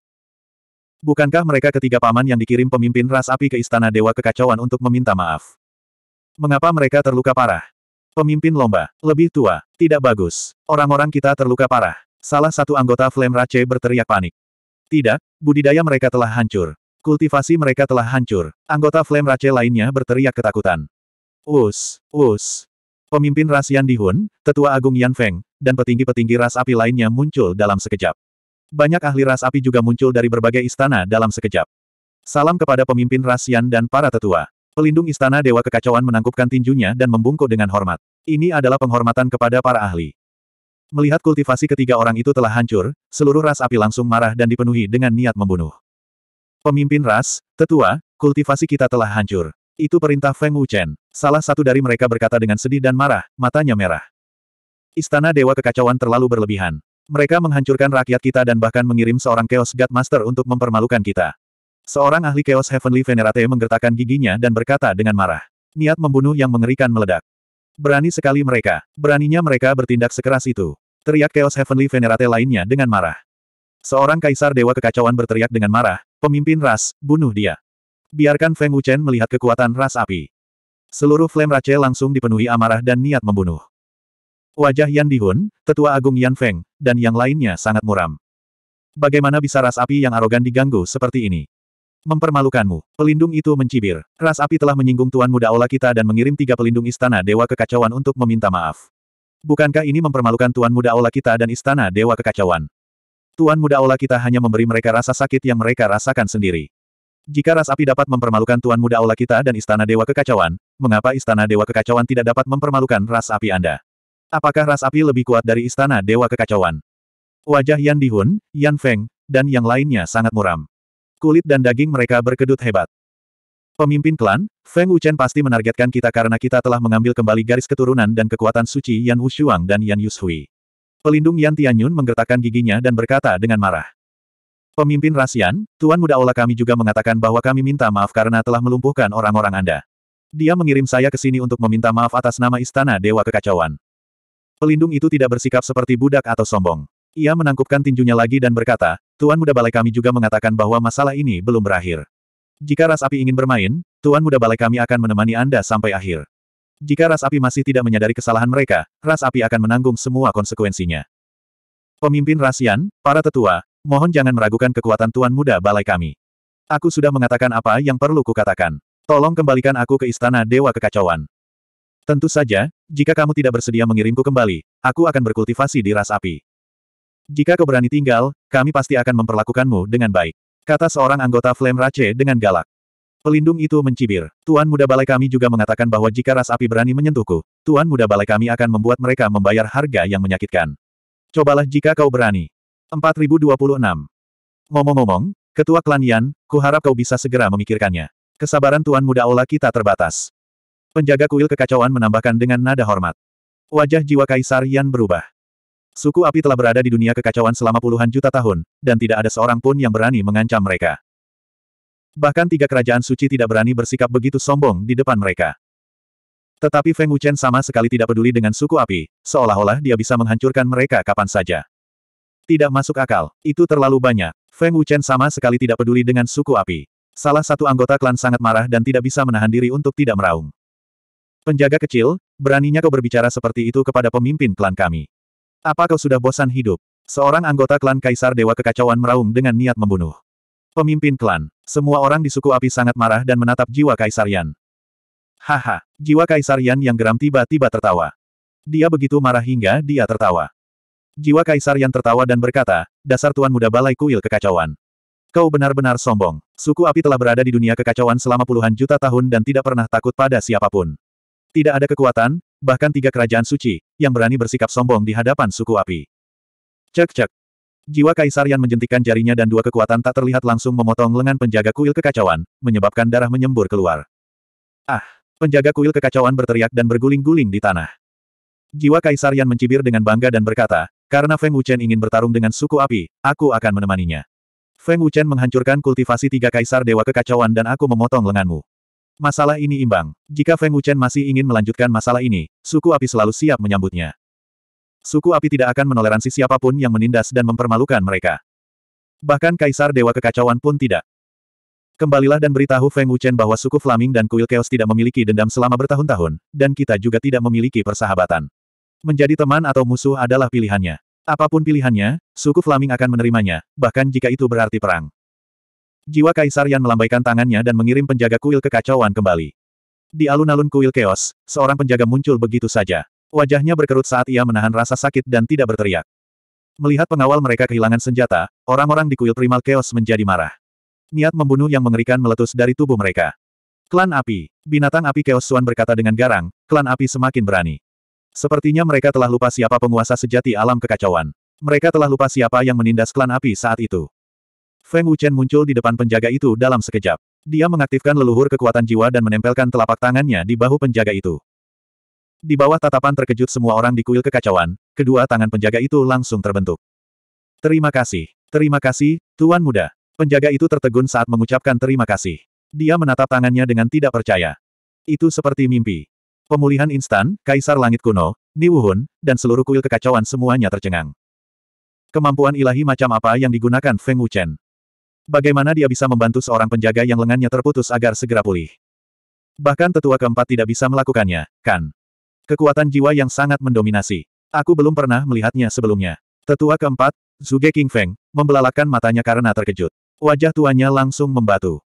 Bukankah mereka ketiga paman yang dikirim pemimpin ras api ke istana Dewa Kekacauan untuk meminta maaf? Mengapa mereka terluka parah? Pemimpin lomba, lebih tua, tidak bagus. Orang-orang kita terluka parah. Salah satu anggota Flame Rache berteriak panik. Tidak, budidaya mereka telah hancur. Kultivasi mereka telah hancur. Anggota Flame Rache lainnya berteriak ketakutan. Us, us. Pemimpin ras Yan Dihun, tetua agung Yan Feng, dan petinggi-petinggi ras api lainnya muncul dalam sekejap. Banyak ahli ras api juga muncul dari berbagai istana dalam sekejap. Salam kepada pemimpin ras Yan dan para tetua. Pelindung istana Dewa Kekacauan menangkupkan tinjunya dan membungkuk dengan hormat. Ini adalah penghormatan kepada para ahli. Melihat kultivasi ketiga orang itu telah hancur, seluruh ras api langsung marah dan dipenuhi dengan niat membunuh. Pemimpin ras, tetua, kultivasi kita telah hancur. Itu perintah Feng Wuchen. Salah satu dari mereka berkata dengan sedih dan marah, matanya merah. Istana Dewa Kekacauan terlalu berlebihan. Mereka menghancurkan rakyat kita dan bahkan mengirim seorang Chaos God Master untuk mempermalukan kita. Seorang ahli Chaos Heavenly Venerate menggertakkan giginya dan berkata dengan marah. Niat membunuh yang mengerikan meledak. Berani sekali mereka. Beraninya mereka bertindak sekeras itu. Teriak Chaos Heavenly Venerate lainnya dengan marah. Seorang kaisar dewa kekacauan berteriak dengan marah, pemimpin ras, bunuh dia. Biarkan Feng Wuchen melihat kekuatan ras api. Seluruh Flame Rache langsung dipenuhi amarah dan niat membunuh. Wajah Yan Dihun, tetua agung Yan Feng, dan yang lainnya sangat muram. Bagaimana bisa ras api yang arogan diganggu seperti ini? Mempermalukanmu. Pelindung itu mencibir. Ras api telah menyinggung Tuan Muda Aula kita dan mengirim tiga pelindung istana Dewa Kekacauan untuk meminta maaf. Bukankah ini mempermalukan Tuan Muda Aula kita dan istana Dewa Kekacauan? Tuan Muda Aula kita hanya memberi mereka rasa sakit yang mereka rasakan sendiri. Jika ras api dapat mempermalukan Tuan Muda Aula kita dan istana Dewa Kekacauan, mengapa istana Dewa Kekacauan tidak dapat mempermalukan ras api Anda? Apakah ras api lebih kuat dari istana Dewa Kekacauan? Wajah Yan Dihun, Yan Feng, dan yang lainnya sangat muram. Kulit dan daging mereka berkedut hebat. Pemimpin klan, Feng Wuchen pasti menargetkan kita karena kita telah mengambil kembali garis keturunan dan kekuatan suci Yan Wushuang dan Yan Yushui. Pelindung Yan Tianyun menggertakkan giginya dan berkata dengan marah. Pemimpin Rasian, Tuan Muda Ola kami juga mengatakan bahwa kami minta maaf karena telah melumpuhkan orang-orang Anda. Dia mengirim saya ke sini untuk meminta maaf atas nama Istana Dewa Kekacauan. Pelindung itu tidak bersikap seperti budak atau sombong. Ia menangkupkan tinjunya lagi dan berkata, Tuan Muda Balai kami juga mengatakan bahwa masalah ini belum berakhir. Jika ras api ingin bermain, Tuan Muda Balai kami akan menemani Anda sampai akhir. Jika ras api masih tidak menyadari kesalahan mereka, ras api akan menanggung semua konsekuensinya. Pemimpin rasian, para tetua, mohon jangan meragukan kekuatan Tuan Muda Balai kami. Aku sudah mengatakan apa yang perlu kukatakan. Tolong kembalikan aku ke Istana Dewa Kekacauan. Tentu saja, jika kamu tidak bersedia mengirimku kembali, aku akan berkultivasi di ras api. Jika kau berani tinggal, kami pasti akan memperlakukanmu dengan baik. Kata seorang anggota Flame Rache dengan galak. Pelindung itu mencibir. Tuan Muda Balai kami juga mengatakan bahwa jika ras api berani menyentuhku, Tuan Muda Balai kami akan membuat mereka membayar harga yang menyakitkan. Cobalah jika kau berani. 4026. Ngomong-ngomong, Ketua Klan Yan, kuharap kau bisa segera memikirkannya. Kesabaran Tuan Muda Ola kita terbatas. Penjaga kuil kekacauan menambahkan dengan nada hormat. Wajah jiwa Kaisar Yan berubah. Suku api telah berada di dunia kekacauan selama puluhan juta tahun, dan tidak ada seorang pun yang berani mengancam mereka. Bahkan tiga kerajaan suci tidak berani bersikap begitu sombong di depan mereka. Tetapi Feng Wuchen sama sekali tidak peduli dengan suku api, seolah-olah dia bisa menghancurkan mereka kapan saja. Tidak masuk akal, itu terlalu banyak. Feng Wuchen sama sekali tidak peduli dengan suku api. Salah satu anggota klan sangat marah dan tidak bisa menahan diri untuk tidak meraung. Penjaga kecil, beraninya kau berbicara seperti itu kepada pemimpin klan kami. Apa kau sudah bosan hidup? Seorang anggota klan Kaisar Dewa Kekacauan meraung dengan niat membunuh. Pemimpin klan. Semua orang di suku api sangat marah dan menatap jiwa Kaisar Yan. Haha, jiwa Kaisar Yan yang geram tiba-tiba tertawa. Dia begitu marah hingga dia tertawa. Jiwa Kaisar Yan tertawa dan berkata, dasar tuan muda balai kuil kekacauan. Kau benar-benar sombong. Suku api telah berada di dunia kekacauan selama puluhan juta tahun dan tidak pernah takut pada siapapun. Tidak ada kekuatan, bahkan tiga kerajaan suci, yang berani bersikap sombong di hadapan suku api. Cek-cek. Jiwa Kaisar Yan menjentikan jarinya dan dua kekuatan tak terlihat langsung memotong lengan penjaga kuil kekacauan, menyebabkan darah menyembur keluar. Ah! Penjaga kuil kekacauan berteriak dan berguling-guling di tanah. Jiwa Kaisar Yan mencibir dengan bangga dan berkata, karena Feng Wuchen ingin bertarung dengan suku api, aku akan menemaninya. Feng Wuchen menghancurkan kultivasi tiga kaisar dewa kekacauan dan aku memotong lenganmu. Masalah ini imbang. Jika Feng Wuchen masih ingin melanjutkan masalah ini, suku api selalu siap menyambutnya. Suku api tidak akan menoleransi siapapun yang menindas dan mempermalukan mereka. Bahkan Kaisar Dewa Kekacauan pun tidak. Kembalilah dan beritahu Feng Wuchen bahwa suku Flaming dan Kuil Chaos tidak memiliki dendam selama bertahun-tahun, dan kita juga tidak memiliki persahabatan. Menjadi teman atau musuh adalah pilihannya. Apapun pilihannya, suku Flaming akan menerimanya, bahkan jika itu berarti perang. Jiwa Kaisar Yan melambaikan tangannya dan mengirim penjaga kuil kekacauan kembali. Di alun-alun kuil keos, seorang penjaga muncul begitu saja. Wajahnya berkerut saat ia menahan rasa sakit dan tidak berteriak. Melihat pengawal mereka kehilangan senjata, orang-orang di kuil primal keos menjadi marah. Niat membunuh yang mengerikan meletus dari tubuh mereka. Klan api. Binatang api keos Suan berkata dengan garang, klan api semakin berani. Sepertinya mereka telah lupa siapa penguasa sejati alam kekacauan. Mereka telah lupa siapa yang menindas klan api saat itu. Feng Wuchen muncul di depan penjaga itu dalam sekejap. Dia mengaktifkan leluhur kekuatan jiwa dan menempelkan telapak tangannya di bahu penjaga itu. Di bawah tatapan terkejut semua orang di kuil kekacauan, kedua tangan penjaga itu langsung terbentuk. Terima kasih, terima kasih, Tuan Muda. Penjaga itu tertegun saat mengucapkan terima kasih. Dia menatap tangannya dengan tidak percaya. Itu seperti mimpi. Pemulihan instan, Kaisar Langit Kuno, Niwuhun, dan seluruh kuil kekacauan semuanya tercengang. Kemampuan ilahi macam apa yang digunakan Feng Wuchen? Bagaimana dia bisa membantu seorang penjaga yang lengannya terputus agar segera pulih? Bahkan tetua keempat tidak bisa melakukannya, kan? Kekuatan jiwa yang sangat mendominasi. Aku belum pernah melihatnya sebelumnya. Tetua keempat, Zuge King Feng, membelalakan matanya karena terkejut. Wajah tuanya langsung membatu.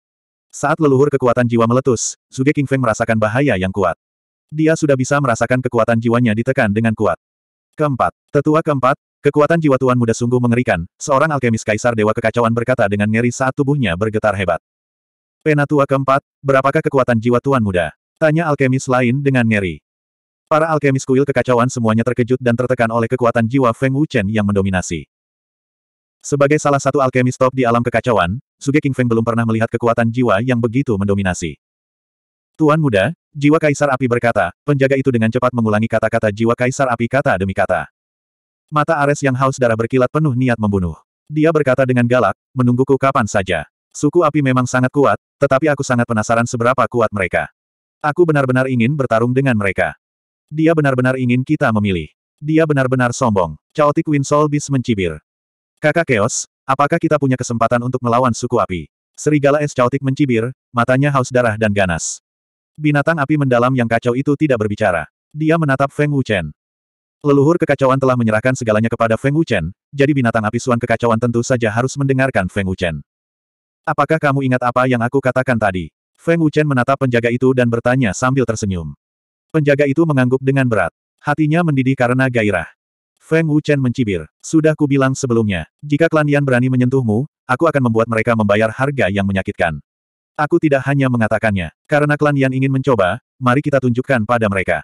Saat leluhur kekuatan jiwa meletus, Zuge King Feng merasakan bahaya yang kuat. Dia sudah bisa merasakan kekuatan jiwanya ditekan dengan kuat. Keempat, tetua keempat, Kekuatan jiwa Tuan Muda sungguh mengerikan, seorang alkemis kaisar dewa kekacauan berkata dengan ngeri saat tubuhnya bergetar hebat. Penatua keempat, berapakah kekuatan jiwa Tuan Muda? Tanya alkemis lain dengan ngeri. Para alkemis kuil kekacauan semuanya terkejut dan tertekan oleh kekuatan jiwa Feng Wuchen yang mendominasi. Sebagai salah satu alkemis top di alam kekacauan, Suge King Feng belum pernah melihat kekuatan jiwa yang begitu mendominasi. Tuan muda, jiwa kaisar api berkata, penjaga itu dengan cepat mengulangi kata-kata jiwa kaisar api kata demi kata. Mata Ares yang haus darah berkilat penuh niat membunuh. Dia berkata dengan galak, menungguku kapan saja. Suku api memang sangat kuat, tetapi aku sangat penasaran seberapa kuat mereka. Aku benar-benar ingin bertarung dengan mereka. Dia benar-benar ingin kita memilih. Dia benar-benar sombong. Chaotic Winsol Bis mencibir. Kakak Chaos, apakah kita punya kesempatan untuk melawan suku api? Serigala es Chaotic mencibir, matanya haus darah dan ganas. Binatang api mendalam yang kacau itu tidak berbicara. Dia menatap Feng Wuchen. Leluhur kekacauan telah menyerahkan segalanya kepada Feng Wuchen, jadi binatang api suan kekacauan tentu saja harus mendengarkan Feng Wuchen. Apakah kamu ingat apa yang aku katakan tadi? Feng Wuchen menatap penjaga itu dan bertanya sambil tersenyum. Penjaga itu mengangguk dengan berat. Hatinya mendidih karena gairah. Feng Wuchen mencibir. Sudah kubilang sebelumnya, jika klan Yan berani menyentuhmu, aku akan membuat mereka membayar harga yang menyakitkan. Aku tidak hanya mengatakannya, karena klan Yan ingin mencoba, mari kita tunjukkan pada mereka.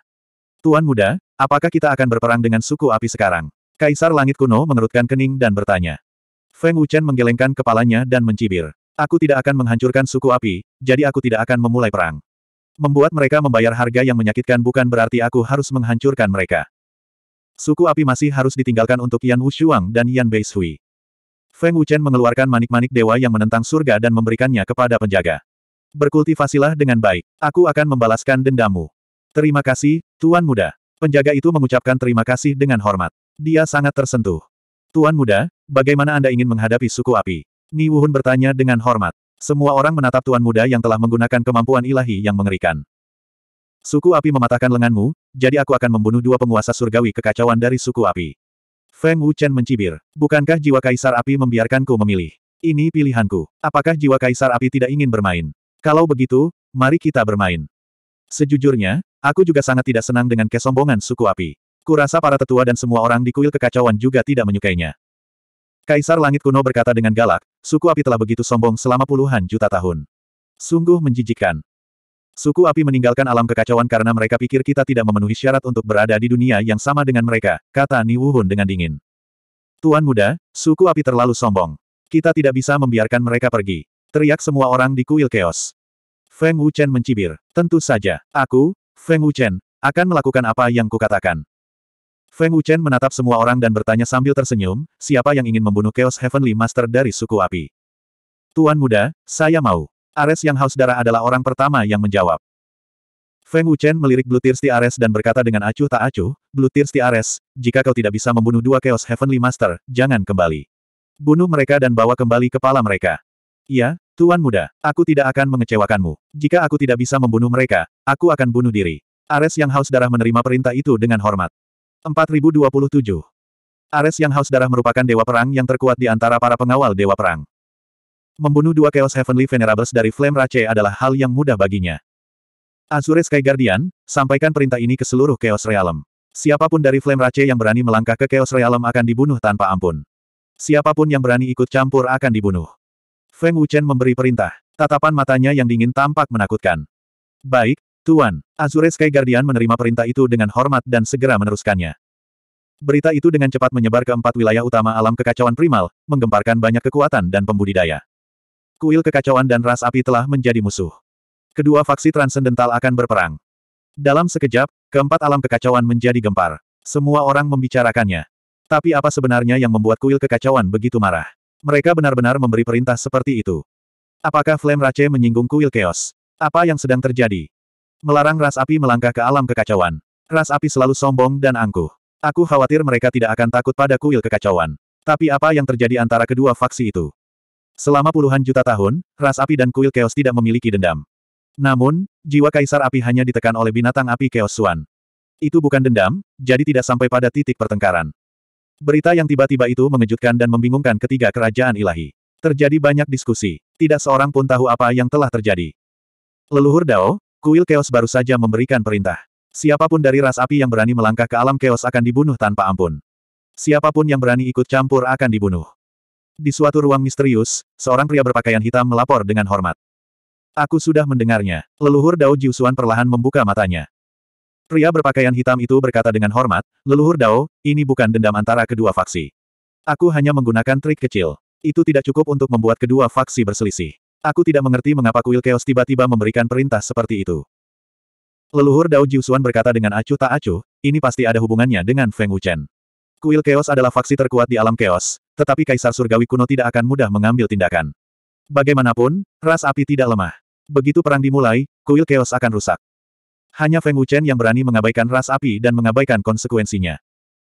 Tuan muda, Apakah kita akan berperang dengan suku api sekarang? Kaisar Langit Kuno mengerutkan kening dan bertanya. Feng Wuchen menggelengkan kepalanya dan mencibir. Aku tidak akan menghancurkan suku api, jadi aku tidak akan memulai perang. Membuat mereka membayar harga yang menyakitkan bukan berarti aku harus menghancurkan mereka. Suku api masih harus ditinggalkan untuk Yan Wushuang dan Yan Beishui. Feng Wuchen mengeluarkan manik-manik dewa yang menentang surga dan memberikannya kepada penjaga. Berkultivasilah dengan baik. Aku akan membalaskan dendamu. Terima kasih, Tuan Muda. Penjaga itu mengucapkan terima kasih dengan hormat. Dia sangat tersentuh. Tuan muda, bagaimana Anda ingin menghadapi suku api? Ni Wuhun bertanya dengan hormat. Semua orang menatap tuan muda yang telah menggunakan kemampuan ilahi yang mengerikan. Suku api mematahkan lenganmu, jadi aku akan membunuh dua penguasa surgawi kekacauan dari suku api. Feng Wuchen mencibir. Bukankah jiwa kaisar api membiarkanku memilih? Ini pilihanku. Apakah jiwa kaisar api tidak ingin bermain? Kalau begitu, mari kita bermain. Sejujurnya, Aku juga sangat tidak senang dengan kesombongan suku api. Kurasa para tetua dan semua orang di kuil kekacauan juga tidak menyukainya. Kaisar Langit Kuno berkata dengan galak, suku api telah begitu sombong selama puluhan juta tahun. Sungguh menjijikkan. Suku api meninggalkan alam kekacauan karena mereka pikir kita tidak memenuhi syarat untuk berada di dunia yang sama dengan mereka, kata Ni Wuhun dengan dingin. Tuan muda, suku api terlalu sombong. Kita tidak bisa membiarkan mereka pergi. Teriak semua orang di kuil keos. Feng Wuchen mencibir. Tentu saja, aku, Feng Wuchen, akan melakukan apa yang kukatakan. Feng Wuchen menatap semua orang dan bertanya sambil tersenyum, siapa yang ingin membunuh Chaos Heavenly Master dari suku api? Tuan muda, saya mau. Ares yang haus darah adalah orang pertama yang menjawab. Feng Wuchen melirik Blue Thirsty Ares dan berkata dengan acuh tak acuh, Blue Thirsty Ares, jika kau tidak bisa membunuh dua Chaos Heavenly Master, jangan kembali. Bunuh mereka dan bawa kembali kepala mereka. Iya, Tuan muda, aku tidak akan mengecewakanmu. Jika aku tidak bisa membunuh mereka, aku akan bunuh diri. Ares yang haus darah menerima perintah itu dengan hormat. 4027. Ares yang haus darah merupakan dewa perang yang terkuat di antara para pengawal dewa perang. Membunuh dua Chaos Heavenly Venerables dari Flame Rache adalah hal yang mudah baginya. Azure Sky Guardian, sampaikan perintah ini ke seluruh Chaos Realm. Siapapun dari Flame Rache yang berani melangkah ke Chaos Realm akan dibunuh tanpa ampun. Siapapun yang berani ikut campur akan dibunuh. Feng Wuchen memberi perintah. Tatapan matanya yang dingin tampak menakutkan. Baik, Tuan. Azure Sky Guardian menerima perintah itu dengan hormat dan segera meneruskannya. Berita itu dengan cepat menyebar ke empat wilayah utama alam kekacauan primal, menggemparkan banyak kekuatan dan pembudidaya. Kuil kekacauan dan ras api telah menjadi musuh. Kedua faksi transendental akan berperang. Dalam sekejap, keempat alam kekacauan menjadi gempar. Semua orang membicarakannya. Tapi apa sebenarnya yang membuat kuil kekacauan begitu marah? Mereka benar-benar memberi perintah seperti itu. Apakah Flame Rache menyinggung kuil chaos? Apa yang sedang terjadi? Melarang ras api melangkah ke alam kekacauan. Ras api selalu sombong dan angkuh. Aku khawatir mereka tidak akan takut pada kuil kekacauan. Tapi apa yang terjadi antara kedua faksi itu? Selama puluhan juta tahun, ras api dan kuil chaos tidak memiliki dendam. Namun, jiwa kaisar api hanya ditekan oleh binatang api chaos Suan. Itu bukan dendam, jadi tidak sampai pada titik pertengkaran. Berita yang tiba-tiba itu mengejutkan dan membingungkan ketiga kerajaan ilahi. Terjadi banyak diskusi. Tidak seorang pun tahu apa yang telah terjadi. Leluhur Dao, kuil keos baru saja memberikan perintah. Siapapun dari ras api yang berani melangkah ke alam keos akan dibunuh tanpa ampun. Siapapun yang berani ikut campur akan dibunuh. Di suatu ruang misterius, seorang pria berpakaian hitam melapor dengan hormat. Aku sudah mendengarnya. Leluhur Dao Jiusuan perlahan membuka matanya. Pria berpakaian hitam itu berkata dengan hormat, leluhur Dao, ini bukan dendam antara kedua faksi. Aku hanya menggunakan trik kecil. Itu tidak cukup untuk membuat kedua faksi berselisih. Aku tidak mengerti mengapa kuil Chaos tiba-tiba memberikan perintah seperti itu. Leluhur Dao Jiusuan berkata dengan acuh tak acuh, ini pasti ada hubungannya dengan Feng Wuchen. Kuil Chaos adalah faksi terkuat di alam Chaos, tetapi Kaisar Surgawi kuno tidak akan mudah mengambil tindakan. Bagaimanapun, ras api tidak lemah. Begitu perang dimulai, kuil Chaos akan rusak hanya Feng Wuchen yang berani mengabaikan ras api dan mengabaikan konsekuensinya.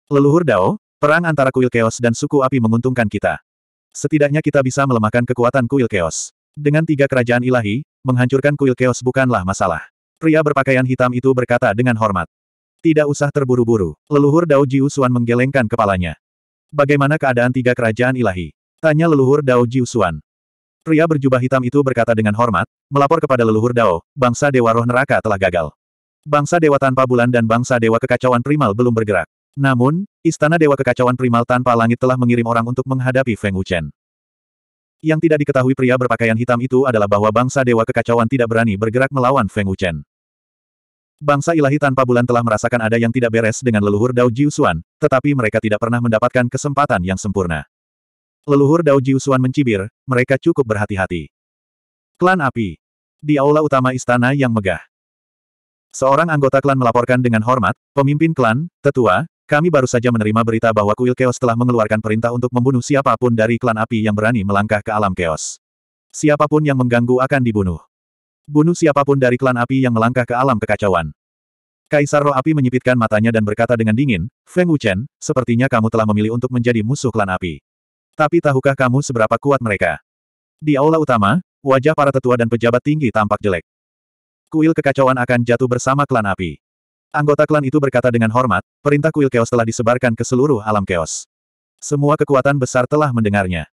Leluhur Dao, perang antara kuil keos dan suku api menguntungkan kita. Setidaknya kita bisa melemahkan kekuatan kuil keos. Dengan tiga kerajaan ilahi, menghancurkan kuil keos bukanlah masalah. Pria berpakaian hitam itu berkata dengan hormat. Tidak usah terburu-buru. Leluhur Dao Jiu Xuan menggelengkan kepalanya. Bagaimana keadaan tiga kerajaan ilahi? Tanya leluhur Dao Jiu Xuan. Pria berjubah hitam itu berkata dengan hormat, melapor kepada leluhur Dao, bangsa Dewa Roh Neraka telah gagal. Bangsa Dewa Tanpa Bulan dan Bangsa Dewa Kekacauan Primal belum bergerak. Namun, Istana Dewa Kekacauan Primal Tanpa Langit telah mengirim orang untuk menghadapi Feng Wuchen. Yang tidak diketahui pria berpakaian hitam itu adalah bahwa bangsa Dewa Kekacauan tidak berani bergerak melawan Feng Wuchen. Bangsa ilahi tanpa bulan telah merasakan ada yang tidak beres dengan leluhur Dao Jiusuan, tetapi mereka tidak pernah mendapatkan kesempatan yang sempurna. Leluhur Dao Jiusuan mencibir, mereka cukup berhati-hati. Klan Api. Di aula utama istana yang megah. Seorang anggota klan melaporkan dengan hormat, pemimpin klan, tetua, kami baru saja menerima berita bahwa kuil keos telah mengeluarkan perintah untuk membunuh siapapun dari klan api yang berani melangkah ke alam keos. Siapapun yang mengganggu akan dibunuh. Bunuh siapapun dari klan api yang melangkah ke alam kekacauan. Kaisar roh api menyipitkan matanya dan berkata dengan dingin, Feng Wuchen, sepertinya kamu telah memilih untuk menjadi musuh klan api. Tapi tahukah kamu seberapa kuat mereka? Di aula utama, wajah para tetua dan pejabat tinggi tampak jelek. Kuil kekacauan akan jatuh bersama klan api. Anggota klan itu berkata dengan hormat, perintah kuil keos telah disebarkan ke seluruh alam keos. Semua kekuatan besar telah mendengarnya.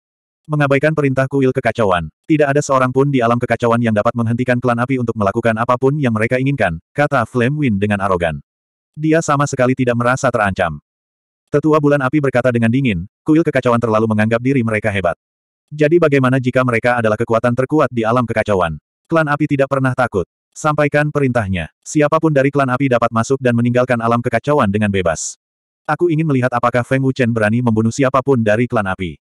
Mengabaikan perintah kuil kekacauan, tidak ada seorang pun di alam kekacauan yang dapat menghentikan klan api untuk melakukan apapun yang mereka inginkan, kata Flame Wind dengan arogan. Dia sama sekali tidak merasa terancam. Tetua bulan api berkata dengan dingin, kuil kekacauan terlalu menganggap diri mereka hebat. Jadi bagaimana jika mereka adalah kekuatan terkuat di alam kekacauan? Klan api tidak pernah takut. Sampaikan perintahnya. Siapapun dari klan api dapat masuk dan meninggalkan alam kekacauan dengan bebas. Aku ingin melihat apakah Feng Wuchen berani membunuh siapapun dari klan api.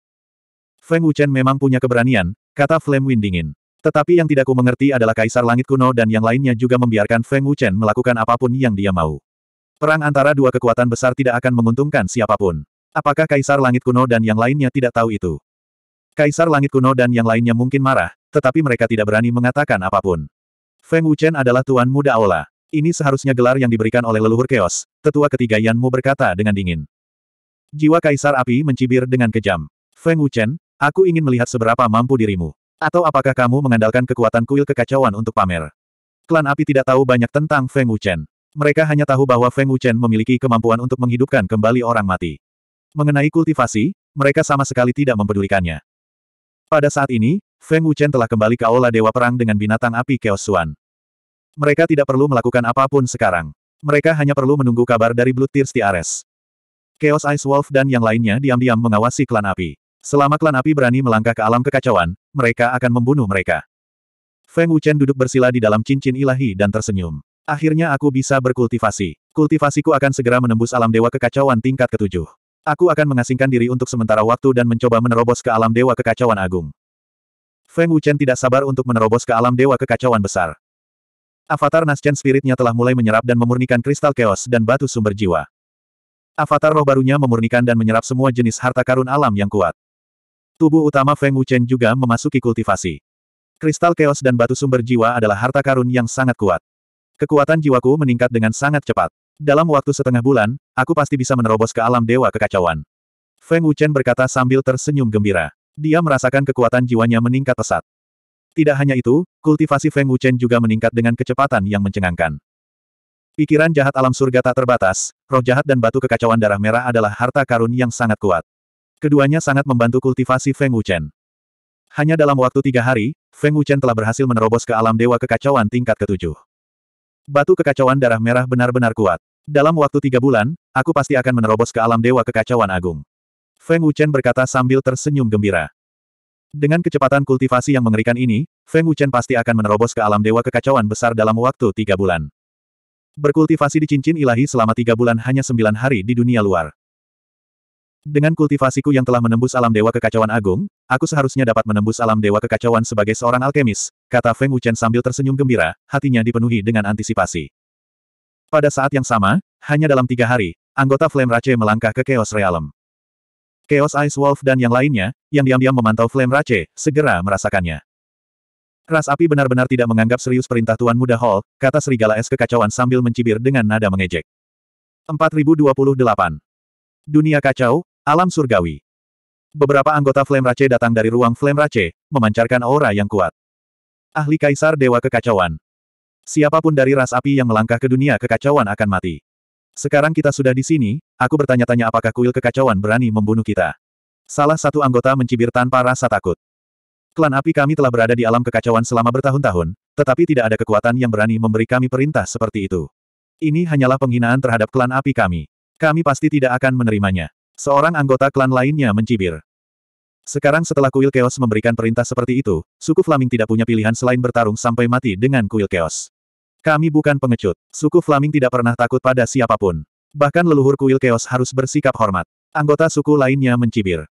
Feng Wuchen memang punya keberanian, kata Flame Wind dingin. Tetapi yang tidak ku mengerti adalah Kaisar Langit kuno dan yang lainnya juga membiarkan Feng Wuchen melakukan apapun yang dia mau. Perang antara dua kekuatan besar tidak akan menguntungkan siapapun. Apakah Kaisar Langit kuno dan yang lainnya tidak tahu itu? Kaisar Langit kuno dan yang lainnya mungkin marah, tetapi mereka tidak berani mengatakan apapun. Feng Wuchen adalah tuan muda Aula. Ini seharusnya gelar yang diberikan oleh leluhur keos, tetua ketiga Yan Mu berkata dengan dingin. Jiwa Kaisar Api mencibir dengan kejam. Feng Wuchen, aku ingin melihat seberapa mampu dirimu. Atau apakah kamu mengandalkan kekuatan kuil kekacauan untuk pamer? Klan Api tidak tahu banyak tentang Feng Wuchen. Mereka hanya tahu bahwa Feng Wuchen memiliki kemampuan untuk menghidupkan kembali orang mati. Mengenai kultivasi, mereka sama sekali tidak mempedulikannya. Pada saat ini, Feng Wuchen telah kembali ke Aula Dewa Perang dengan binatang api Chaos Suan. Mereka tidak perlu melakukan apapun sekarang. Mereka hanya perlu menunggu kabar dari Blood Tears Ares. Chaos Ice Wolf dan yang lainnya diam-diam mengawasi klan api. Selama klan api berani melangkah ke alam kekacauan, mereka akan membunuh mereka. Feng Wuchen duduk bersila di dalam cincin ilahi dan tersenyum. Akhirnya aku bisa berkultivasi. Kultivasiku akan segera menembus alam dewa kekacauan tingkat ketujuh. Aku akan mengasingkan diri untuk sementara waktu dan mencoba menerobos ke alam dewa kekacauan agung. Feng Wuchen tidak sabar untuk menerobos ke alam dewa kekacauan besar. Avatar Naschen spiritnya telah mulai menyerap dan memurnikan kristal keos dan batu sumber jiwa. Avatar roh barunya memurnikan dan menyerap semua jenis harta karun alam yang kuat. Tubuh utama Feng Wuchen juga memasuki kultivasi. Kristal keos dan batu sumber jiwa adalah harta karun yang sangat kuat. Kekuatan jiwaku meningkat dengan sangat cepat. Dalam waktu setengah bulan, aku pasti bisa menerobos ke alam dewa kekacauan. Feng Wuchen berkata sambil tersenyum gembira. Dia merasakan kekuatan jiwanya meningkat pesat. Tidak hanya itu, kultivasi Feng Wuchen juga meningkat dengan kecepatan yang mencengangkan. Pikiran jahat alam surga tak terbatas, roh jahat dan batu kekacauan darah merah adalah harta karun yang sangat kuat. Keduanya sangat membantu kultivasi Feng Wuchen. Hanya dalam waktu tiga hari, Feng Wuchen telah berhasil menerobos ke alam dewa kekacauan tingkat ketujuh. Batu kekacauan darah merah benar-benar kuat. Dalam waktu tiga bulan, aku pasti akan menerobos ke alam dewa kekacauan agung. Feng Wuchen berkata sambil tersenyum gembira. Dengan kecepatan kultivasi yang mengerikan ini, Feng Wuchen pasti akan menerobos ke alam dewa kekacauan besar dalam waktu tiga bulan. Berkultivasi di cincin ilahi selama tiga bulan hanya sembilan hari di dunia luar. Dengan kultivasiku yang telah menembus alam dewa kekacauan agung, aku seharusnya dapat menembus alam dewa kekacauan sebagai seorang alkemis, kata Feng Wuchen sambil tersenyum gembira, hatinya dipenuhi dengan antisipasi. Pada saat yang sama, hanya dalam tiga hari, anggota Flame Rache melangkah ke Chaos Realm. Chaos Ice Wolf dan yang lainnya, yang diam-diam memantau Flame Rache, segera merasakannya. Ras api benar-benar tidak menganggap serius perintah Tuan Muda Hall, kata Serigala Es kekacauan sambil mencibir dengan nada mengejek. 4028. Dunia kacau, alam surgawi. Beberapa anggota Flame Rache datang dari ruang Flame Rache, memancarkan aura yang kuat. Ahli Kaisar Dewa Kekacauan. Siapapun dari ras api yang melangkah ke dunia kekacauan akan mati. Sekarang kita sudah di sini, aku bertanya-tanya apakah kuil kekacauan berani membunuh kita. Salah satu anggota mencibir tanpa rasa takut. Klan api kami telah berada di alam kekacauan selama bertahun-tahun, tetapi tidak ada kekuatan yang berani memberi kami perintah seperti itu. Ini hanyalah penghinaan terhadap klan api kami. Kami pasti tidak akan menerimanya. Seorang anggota klan lainnya mencibir. Sekarang setelah kuil keos memberikan perintah seperti itu, suku Flaming tidak punya pilihan selain bertarung sampai mati dengan kuil keos. Kami bukan pengecut. Suku Flaming tidak pernah takut pada siapapun. Bahkan leluhur kuil keos harus bersikap hormat. Anggota suku lainnya mencibir.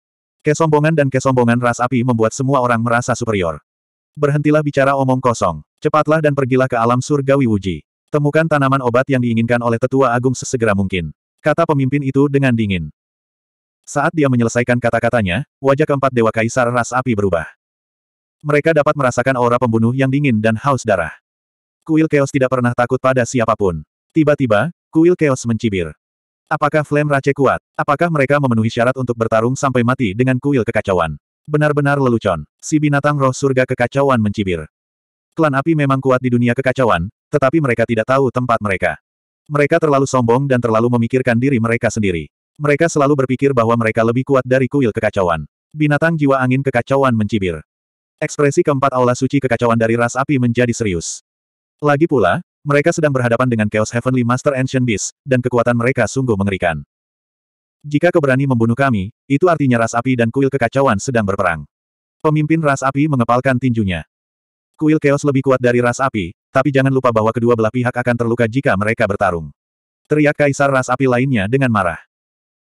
Kesombongan dan kesombongan ras api membuat semua orang merasa superior. Berhentilah bicara omong kosong. Cepatlah dan pergilah ke alam surgawi wuji. Temukan tanaman obat yang diinginkan oleh tetua agung sesegera mungkin. Kata pemimpin itu dengan dingin. Saat dia menyelesaikan kata-katanya, wajah keempat dewa kaisar ras api berubah. Mereka dapat merasakan aura pembunuh yang dingin dan haus darah. Kuil Chaos tidak pernah takut pada siapapun. Tiba-tiba, Kuil Chaos mencibir. Apakah Flame Rache kuat? Apakah mereka memenuhi syarat untuk bertarung sampai mati dengan Kuil Kekacauan? Benar-benar lelucon. Si binatang roh surga kekacauan mencibir. Klan api memang kuat di dunia kekacauan, tetapi mereka tidak tahu tempat mereka. Mereka terlalu sombong dan terlalu memikirkan diri mereka sendiri. Mereka selalu berpikir bahwa mereka lebih kuat dari kuil kekacauan. Binatang jiwa angin kekacauan mencibir. Ekspresi keempat aula suci kekacauan dari ras api menjadi serius. Lagi pula, mereka sedang berhadapan dengan Chaos Heavenly Master Ancient Beast, dan kekuatan mereka sungguh mengerikan. Jika keberani membunuh kami, itu artinya ras api dan kuil kekacauan sedang berperang. Pemimpin ras api mengepalkan tinjunya. Kuil Chaos lebih kuat dari ras api, tapi jangan lupa bahwa kedua belah pihak akan terluka jika mereka bertarung. Teriak kaisar ras api lainnya dengan marah.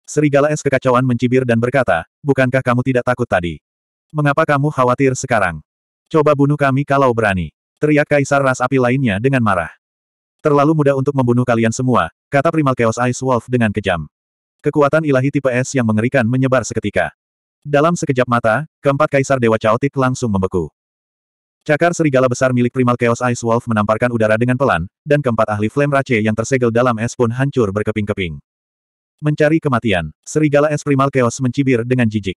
Serigala es kekacauan mencibir dan berkata, bukankah kamu tidak takut tadi? Mengapa kamu khawatir sekarang? Coba bunuh kami kalau berani. Teriak kaisar ras api lainnya dengan marah. Terlalu mudah untuk membunuh kalian semua, kata primal Chaos Ice Wolf dengan kejam. Kekuatan ilahi tipe es yang mengerikan menyebar seketika. Dalam sekejap mata, keempat kaisar Dewa Chaotic langsung membeku. Cakar serigala besar milik primal Chaos Ice Wolf menamparkan udara dengan pelan, dan keempat ahli Flame Rache yang tersegel dalam es pun hancur berkeping-keping. Mencari kematian, serigala es primal Chaos mencibir dengan jijik.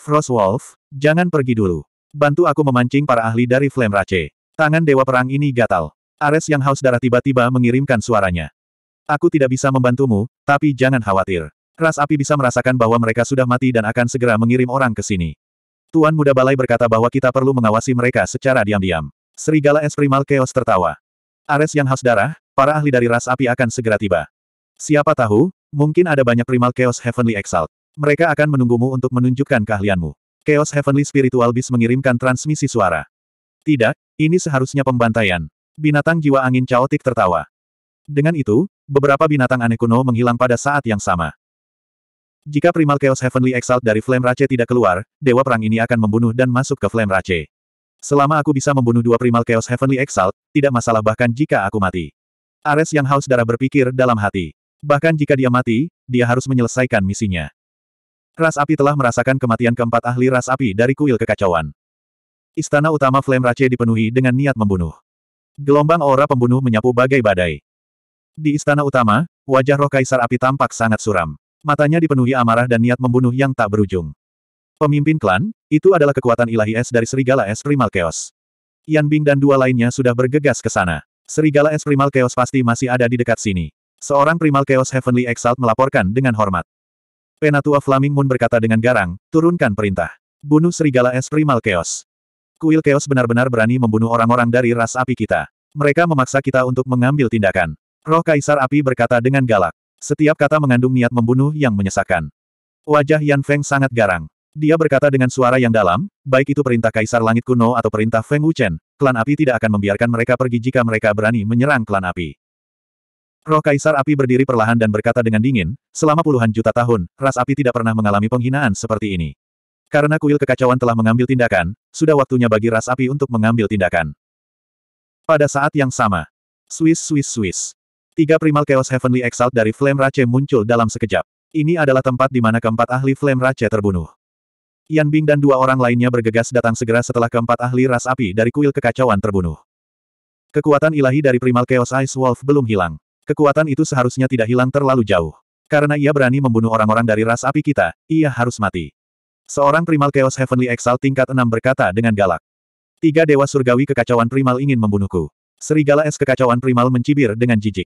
frost wolf, jangan pergi dulu. Bantu aku memancing para ahli dari Flame Rache. Tangan dewa perang ini gatal. Ares yang haus darah tiba-tiba mengirimkan suaranya. Aku tidak bisa membantumu, tapi jangan khawatir. Ras api bisa merasakan bahwa mereka sudah mati dan akan segera mengirim orang ke sini. Tuan Muda Balai berkata bahwa kita perlu mengawasi mereka secara diam-diam. Serigala es primal chaos tertawa. Ares yang haus darah, para ahli dari ras api akan segera tiba. Siapa tahu, mungkin ada banyak primal chaos heavenly exalt. Mereka akan menunggumu untuk menunjukkan keahlianmu. Chaos Heavenly Spiritual Beast mengirimkan transmisi suara. Tidak, ini seharusnya pembantaian. Binatang jiwa angin caotik tertawa. Dengan itu, beberapa binatang aneh kuno menghilang pada saat yang sama. Jika Primal Chaos Heavenly Exalt dari Flame Rache tidak keluar, Dewa Perang ini akan membunuh dan masuk ke Flame Rache. Selama aku bisa membunuh dua Primal Chaos Heavenly Exalt, tidak masalah bahkan jika aku mati. Ares yang haus darah berpikir dalam hati. Bahkan jika dia mati, dia harus menyelesaikan misinya. Ras api telah merasakan kematian keempat ahli ras api dari kuil kekacauan. Istana utama Flame Rache dipenuhi dengan niat membunuh. Gelombang aura pembunuh menyapu bagai badai. Di istana utama, wajah roh Kaisar Api tampak sangat suram. Matanya dipenuhi amarah dan niat membunuh yang tak berujung. Pemimpin klan, itu adalah kekuatan ilahi es dari Serigala Es Primal Chaos. Yan Bing dan dua lainnya sudah bergegas ke sana. Serigala Es Primal Chaos pasti masih ada di dekat sini. Seorang Primal Chaos Heavenly Exalt melaporkan dengan hormat. Penatua Flaming Moon berkata dengan garang, turunkan perintah. Bunuh Serigala Es Primal Chaos. Kuil Chaos benar-benar berani membunuh orang-orang dari ras api kita. Mereka memaksa kita untuk mengambil tindakan. Roh Kaisar Api berkata dengan galak. Setiap kata mengandung niat membunuh yang menyesakkan. Wajah Yan Feng sangat garang. Dia berkata dengan suara yang dalam, baik itu perintah Kaisar Langit Kuno atau perintah Feng Wuchen, klan api tidak akan membiarkan mereka pergi jika mereka berani menyerang klan api. Roh Kaisar Api berdiri perlahan dan berkata dengan dingin, selama puluhan juta tahun, ras api tidak pernah mengalami penghinaan seperti ini. Karena kuil kekacauan telah mengambil tindakan, sudah waktunya bagi ras api untuk mengambil tindakan. Pada saat yang sama, Swiss Swiss Swiss. Tiga primal Chaos Heavenly Exalt dari Flame Rache muncul dalam sekejap. Ini adalah tempat di mana keempat ahli Flame Rache terbunuh. Yan Bing dan dua orang lainnya bergegas datang segera setelah keempat ahli ras api dari kuil kekacauan terbunuh. Kekuatan ilahi dari primal Chaos Ice Wolf belum hilang. Kekuatan itu seharusnya tidak hilang terlalu jauh. Karena ia berani membunuh orang-orang dari ras api kita, ia harus mati. Seorang primal Chaos Heavenly Exalt tingkat 6 berkata dengan galak. Tiga dewa surgawi kekacauan primal ingin membunuhku. Serigala es kekacauan primal mencibir dengan jijik.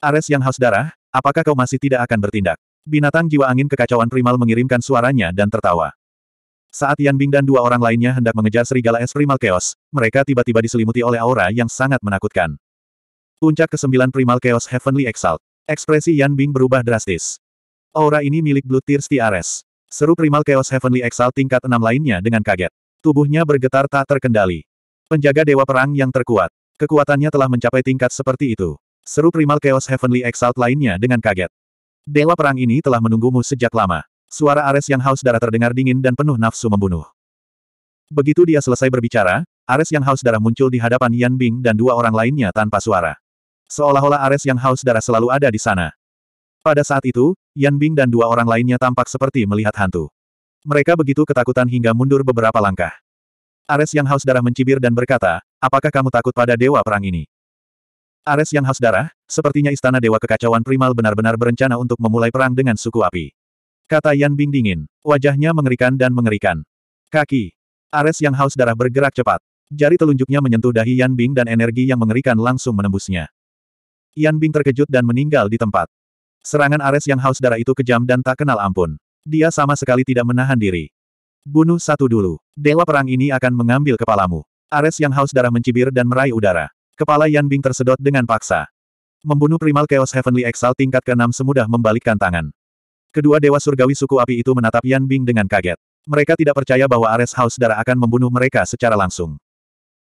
Ares yang haus darah, apakah kau masih tidak akan bertindak? Binatang jiwa angin kekacauan primal mengirimkan suaranya dan tertawa. Saat Yan Bing dan dua orang lainnya hendak mengejar serigala es primal chaos, mereka tiba-tiba diselimuti oleh aura yang sangat menakutkan. Puncak kesembilan primal chaos Heavenly Exalt. Ekspresi Yan Bing berubah drastis. Aura ini milik Blue Tears Ares. Seru primal Chaos Heavenly Exal tingkat enam lainnya dengan kaget. Tubuhnya bergetar tak terkendali. Penjaga Dewa Perang yang terkuat. Kekuatannya telah mencapai tingkat seperti itu. Seru primal Chaos Heavenly Exalt lainnya dengan kaget. Dewa Perang ini telah menunggumu sejak lama. Suara Ares yang haus darah terdengar dingin dan penuh nafsu membunuh. Begitu dia selesai berbicara, Ares yang haus darah muncul di hadapan Yan Bing dan dua orang lainnya tanpa suara. Seolah-olah Ares yang haus darah selalu ada di sana. Pada saat itu, Yan Bing dan dua orang lainnya tampak seperti melihat hantu. Mereka begitu ketakutan hingga mundur beberapa langkah. Ares Yang Haus Darah mencibir dan berkata, apakah kamu takut pada Dewa Perang ini? Ares Yang Haus Darah, sepertinya Istana Dewa Kekacauan Primal benar-benar berencana untuk memulai perang dengan suku api. Kata Yan Bing dingin, wajahnya mengerikan dan mengerikan. Kaki. Ares Yang Haus Darah bergerak cepat. Jari telunjuknya menyentuh dahi Yan Bing dan energi yang mengerikan langsung menembusnya. Yan Bing terkejut dan meninggal di tempat. Serangan Ares yang haus darah itu kejam dan tak kenal ampun. Dia sama sekali tidak menahan diri. Bunuh satu dulu. Dewa perang ini akan mengambil kepalamu. Ares yang haus darah mencibir dan meraih udara. Kepala Yan Bing tersedot dengan paksa. Membunuh primal Chaos Heavenly Exile tingkat ke-6 semudah membalikkan tangan. Kedua dewa surgawi suku api itu menatap Yan Bing dengan kaget. Mereka tidak percaya bahwa Ares Haus Darah akan membunuh mereka secara langsung.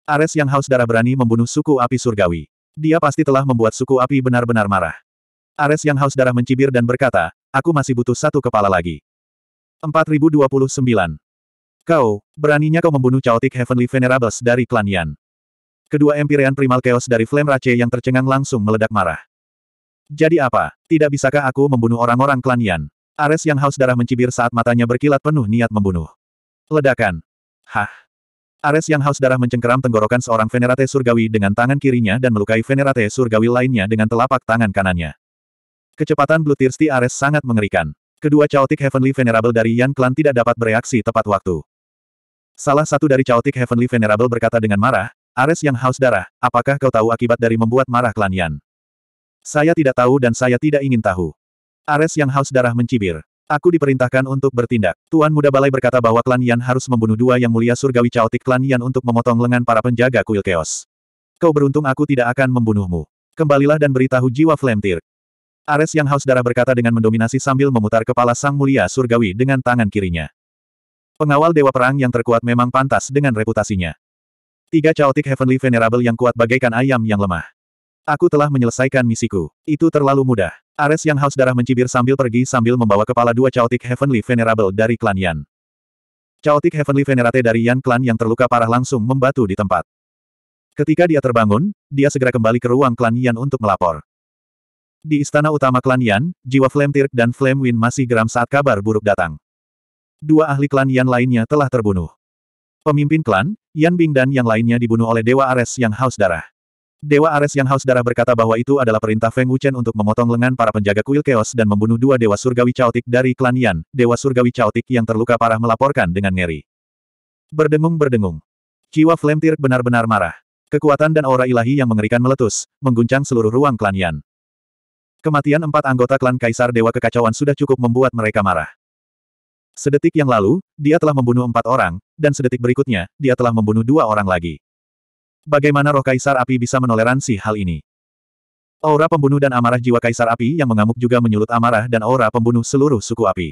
Ares yang Haus Darah berani membunuh suku api surgawi. Dia pasti telah membuat suku api benar-benar marah. Ares yang haus darah mencibir dan berkata, aku masih butuh satu kepala lagi. 4029. Kau, beraninya kau membunuh Chaotic Heavenly Venerables dari klan Yan. Kedua Empyrean Primal Chaos dari Flame Rache yang tercengang langsung meledak marah. Jadi apa, tidak bisakah aku membunuh orang-orang klan Yan? Ares yang haus darah mencibir saat matanya berkilat penuh niat membunuh. Ledakan. Hah. Ares yang haus darah mencengkeram tenggorokan seorang Venerate Surgawi dengan tangan kirinya dan melukai Venerate Surgawi lainnya dengan telapak tangan kanannya. Kecepatan Blue Thirsty Ares sangat mengerikan. Kedua Chaotic Heavenly Venerable dari Yan Clan tidak dapat bereaksi tepat waktu. Salah satu dari Chaotic Heavenly Venerable berkata dengan marah, Ares yang haus darah, apakah kau tahu akibat dari membuat marah klan Yan? Saya tidak tahu dan saya tidak ingin tahu. Ares yang haus darah mencibir. Aku diperintahkan untuk bertindak. Tuan Muda Balai berkata bahwa klan Yan harus membunuh dua yang mulia surgawi Chaotic klan Yan untuk memotong lengan para penjaga kuil keos. Kau beruntung aku tidak akan membunuhmu. Kembalilah dan beritahu jiwa Flamtir. Ares Yang Haus Darah berkata dengan mendominasi sambil memutar kepala Sang Mulia Surgawi dengan tangan kirinya. Pengawal Dewa Perang yang terkuat memang pantas dengan reputasinya. Tiga chaotic heavenly venerable yang kuat bagaikan ayam yang lemah. Aku telah menyelesaikan misiku. Itu terlalu mudah. Ares yang haus darah mencibir sambil pergi sambil membawa kepala dua chaotic heavenly venerable dari klan Yan. Chaotic heavenly venerate dari Yan klan yang terluka parah langsung membatu di tempat. Ketika dia terbangun, dia segera kembali ke ruang klan Yan untuk melapor. Di istana utama klan Yan, jiwa Flame Tirk dan Flame Win masih geram saat kabar buruk datang. Dua ahli klan Yan lainnya telah terbunuh. Pemimpin klan, Yan Bing dan yang lainnya dibunuh oleh Dewa Ares yang haus darah. Dewa Ares yang haus darah berkata bahwa itu adalah perintah Feng Wuchen untuk memotong lengan para penjaga kuil keos dan membunuh dua Dewa Surgawi Chaotik dari klan Yan, Dewa Surgawi Chaotik yang terluka parah melaporkan dengan ngeri. Berdengung-berdengung. Jiwa Flame Tirk benar-benar marah. Kekuatan dan aura ilahi yang mengerikan meletus, mengguncang seluruh ruang klan Yan. Kematian empat anggota klan Kaisar Dewa Kekacauan sudah cukup membuat mereka marah. Sedetik yang lalu, dia telah membunuh empat orang, dan sedetik berikutnya, dia telah membunuh dua orang lagi. Bagaimana roh Kaisar Api bisa menoleransi hal ini? Aura pembunuh dan amarah jiwa Kaisar Api yang mengamuk juga menyulut amarah dan aura pembunuh seluruh suku api.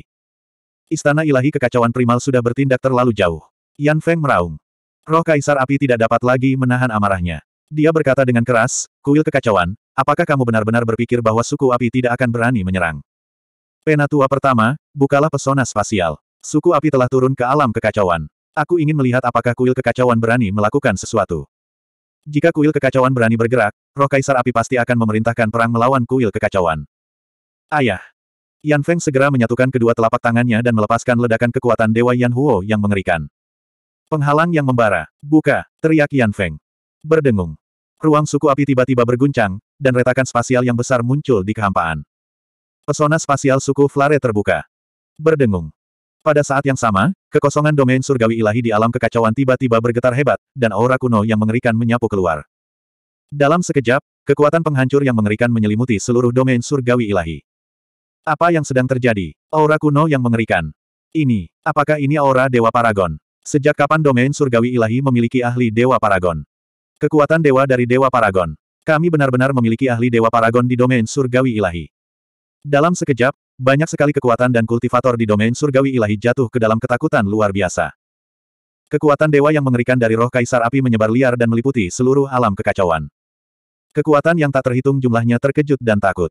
Istana ilahi kekacauan primal sudah bertindak terlalu jauh. Yan Feng meraung. Roh Kaisar Api tidak dapat lagi menahan amarahnya. Dia berkata dengan keras, kuil kekacauan, Apakah kamu benar-benar berpikir bahwa suku api tidak akan berani menyerang? Penatua pertama, bukalah pesona spasial. Suku api telah turun ke alam kekacauan. Aku ingin melihat apakah kuil kekacauan berani melakukan sesuatu. Jika kuil kekacauan berani bergerak, roh kaisar api pasti akan memerintahkan perang melawan kuil kekacauan. Ayah. Yan Feng segera menyatukan kedua telapak tangannya dan melepaskan ledakan kekuatan Dewa Yan Huo yang mengerikan. Penghalang yang membara. Buka, teriak Yan Feng. Berdengung. Ruang suku api tiba-tiba berguncang, dan retakan spasial yang besar muncul di kehampaan. Pesona spasial suku Flare terbuka. Berdengung. Pada saat yang sama, kekosongan domain surgawi ilahi di alam kekacauan tiba-tiba bergetar hebat, dan aura kuno yang mengerikan menyapu keluar. Dalam sekejap, kekuatan penghancur yang mengerikan menyelimuti seluruh domain surgawi ilahi. Apa yang sedang terjadi? Aura kuno yang mengerikan. Ini, apakah ini aura Dewa Paragon? Sejak kapan domain surgawi ilahi memiliki ahli Dewa Paragon? Kekuatan Dewa dari Dewa Paragon. Kami benar-benar memiliki ahli Dewa Paragon di domain surgawi ilahi. Dalam sekejap, banyak sekali kekuatan dan kultivator di domain surgawi ilahi jatuh ke dalam ketakutan luar biasa. Kekuatan dewa yang mengerikan dari roh kaisar api menyebar liar dan meliputi seluruh alam kekacauan. Kekuatan yang tak terhitung jumlahnya terkejut dan takut.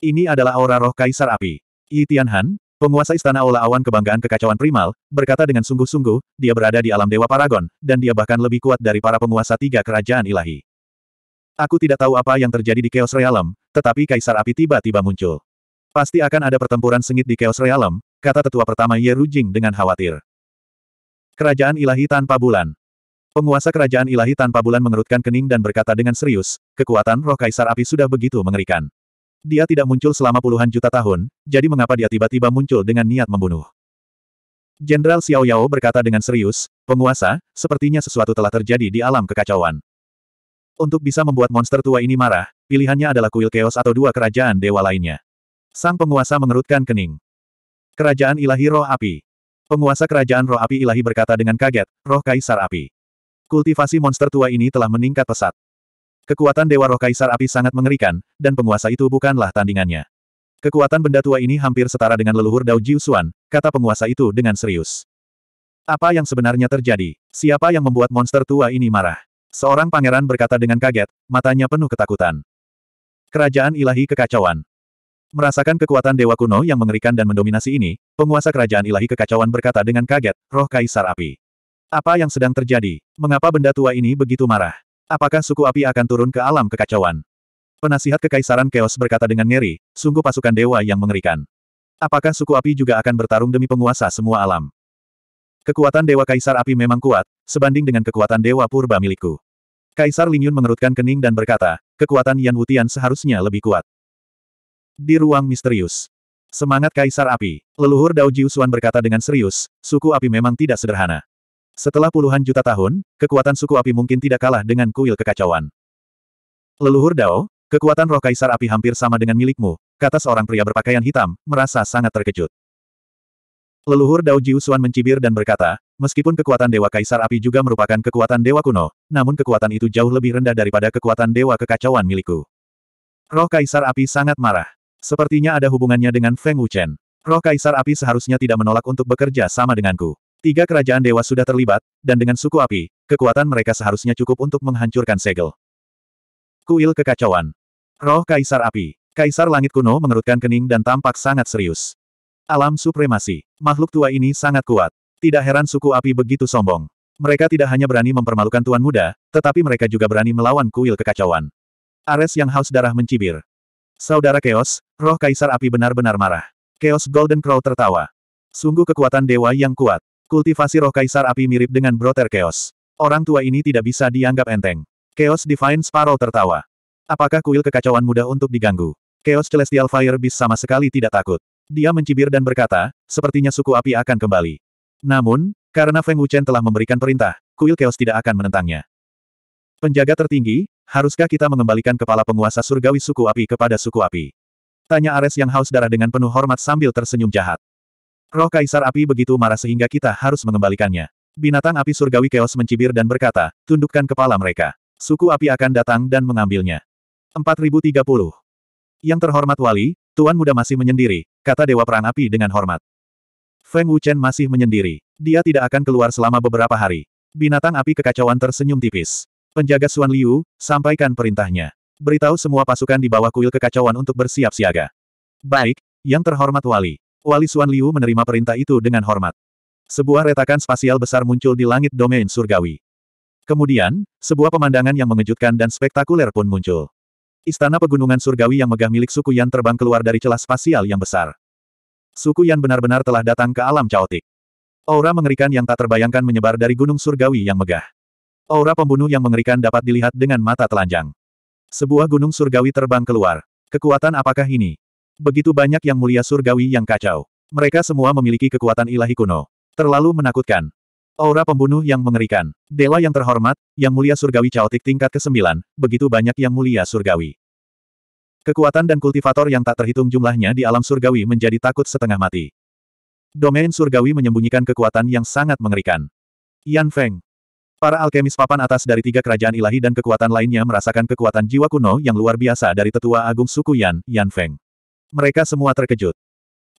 Ini adalah aura roh kaisar api. Yi Tianhan, penguasa istana Aula Awan Kebanggaan Kekacauan Primal, berkata dengan sungguh-sungguh, dia berada di alam Dewa Paragon, dan dia bahkan lebih kuat dari para penguasa tiga kerajaan ilahi. Aku tidak tahu apa yang terjadi di Chaos Realm, tetapi Kaisar Api tiba-tiba muncul. Pasti akan ada pertempuran sengit di Chaos Realm, kata tetua pertama Ye Rujing dengan khawatir. Kerajaan Ilahi Tanpa Bulan Penguasa Kerajaan Ilahi Tanpa Bulan mengerutkan kening dan berkata dengan serius, kekuatan roh Kaisar Api sudah begitu mengerikan. Dia tidak muncul selama puluhan juta tahun, jadi mengapa dia tiba-tiba muncul dengan niat membunuh? Jenderal Xiao Yao berkata dengan serius, penguasa, sepertinya sesuatu telah terjadi di alam kekacauan. Untuk bisa membuat monster tua ini marah, pilihannya adalah kuil keos atau dua kerajaan dewa lainnya. Sang penguasa mengerutkan kening. Kerajaan ilahi roh api. Penguasa kerajaan roh api ilahi berkata dengan kaget, roh kaisar api. Kultivasi monster tua ini telah meningkat pesat. Kekuatan dewa roh kaisar api sangat mengerikan, dan penguasa itu bukanlah tandingannya. Kekuatan benda tua ini hampir setara dengan leluhur Dao Jiusuan, kata penguasa itu dengan serius. Apa yang sebenarnya terjadi? Siapa yang membuat monster tua ini marah? Seorang pangeran berkata dengan kaget, matanya penuh ketakutan. Kerajaan ilahi kekacauan. Merasakan kekuatan dewa kuno yang mengerikan dan mendominasi ini, penguasa kerajaan ilahi kekacauan berkata dengan kaget, roh kaisar api. Apa yang sedang terjadi? Mengapa benda tua ini begitu marah? Apakah suku api akan turun ke alam kekacauan? Penasihat Kekaisaran Chaos berkata dengan ngeri, sungguh pasukan dewa yang mengerikan. Apakah suku api juga akan bertarung demi penguasa semua alam? Kekuatan Dewa Kaisar Api memang kuat, sebanding dengan kekuatan Dewa Purba milikku. Kaisar Lingyun mengerutkan kening dan berkata, kekuatan Yan Wutian seharusnya lebih kuat. Di ruang misterius. Semangat Kaisar Api. Leluhur Dao Jiusuan berkata dengan serius, suku api memang tidak sederhana. Setelah puluhan juta tahun, kekuatan suku api mungkin tidak kalah dengan kuil kekacauan. Leluhur Dao, kekuatan roh Kaisar Api hampir sama dengan milikmu, kata seorang pria berpakaian hitam, merasa sangat terkejut. Leluhur Dao Jiusuan mencibir dan berkata, Meskipun kekuatan Dewa Kaisar Api juga merupakan kekuatan Dewa kuno, namun kekuatan itu jauh lebih rendah daripada kekuatan Dewa Kekacauan milikku. Roh Kaisar Api sangat marah. Sepertinya ada hubungannya dengan Feng Wuchen. Roh Kaisar Api seharusnya tidak menolak untuk bekerja sama denganku. Tiga kerajaan dewa sudah terlibat, dan dengan suku api, kekuatan mereka seharusnya cukup untuk menghancurkan segel. Kuil Kekacauan Roh Kaisar Api Kaisar Langit Kuno mengerutkan kening dan tampak sangat serius. Alam Supremasi Makhluk tua ini sangat kuat. Tidak heran suku api begitu sombong. Mereka tidak hanya berani mempermalukan Tuan Muda, tetapi mereka juga berani melawan kuil kekacauan. Ares yang haus darah mencibir. Saudara Chaos, roh kaisar api benar-benar marah. Chaos Golden Crow tertawa. Sungguh kekuatan dewa yang kuat. Kultivasi roh kaisar api mirip dengan Broter Chaos. Orang tua ini tidak bisa dianggap enteng. Chaos Divine Sparrow tertawa. Apakah kuil kekacauan mudah untuk diganggu? Chaos Celestial Fire Beast sama sekali tidak takut. Dia mencibir dan berkata, sepertinya suku api akan kembali. Namun, karena Feng Wuchen telah memberikan perintah, kuil Chaos tidak akan menentangnya. Penjaga tertinggi, haruskah kita mengembalikan kepala penguasa surgawi suku api kepada suku api? Tanya Ares yang haus darah dengan penuh hormat sambil tersenyum jahat. Roh Kaisar Api begitu marah sehingga kita harus mengembalikannya. Binatang api surgawi Chaos mencibir dan berkata, tundukkan kepala mereka. Suku api akan datang dan mengambilnya. 4030. Yang terhormat wali, Tuan muda masih menyendiri, kata Dewa Perang Api dengan hormat. Feng Wuchen masih menyendiri. Dia tidak akan keluar selama beberapa hari. Binatang api kekacauan tersenyum tipis. Penjaga Suan Liu, sampaikan perintahnya. Beritahu semua pasukan di bawah kuil kekacauan untuk bersiap siaga. Baik, yang terhormat Wali. Wali Suan Liu menerima perintah itu dengan hormat. Sebuah retakan spasial besar muncul di langit domain surgawi. Kemudian, sebuah pemandangan yang mengejutkan dan spektakuler pun muncul. Istana pegunungan surgawi yang megah milik suku Yan terbang keluar dari celah spasial yang besar. Suku Yan benar-benar telah datang ke alam caotik. Aura mengerikan yang tak terbayangkan menyebar dari gunung surgawi yang megah. Aura pembunuh yang mengerikan dapat dilihat dengan mata telanjang. Sebuah gunung surgawi terbang keluar. Kekuatan apakah ini? Begitu banyak yang mulia surgawi yang kacau. Mereka semua memiliki kekuatan ilahi kuno. Terlalu menakutkan. Aura pembunuh yang mengerikan. Dewa yang terhormat, yang mulia surgawi caotik tingkat ke-9, begitu banyak yang mulia surgawi. Kekuatan dan kultivator yang tak terhitung jumlahnya di alam surgawi menjadi takut setengah mati. Domain surgawi menyembunyikan kekuatan yang sangat mengerikan. Yan Feng. Para alkemis papan atas dari tiga kerajaan ilahi dan kekuatan lainnya merasakan kekuatan jiwa kuno yang luar biasa dari tetua agung suku Yan, Yan Feng. Mereka semua terkejut.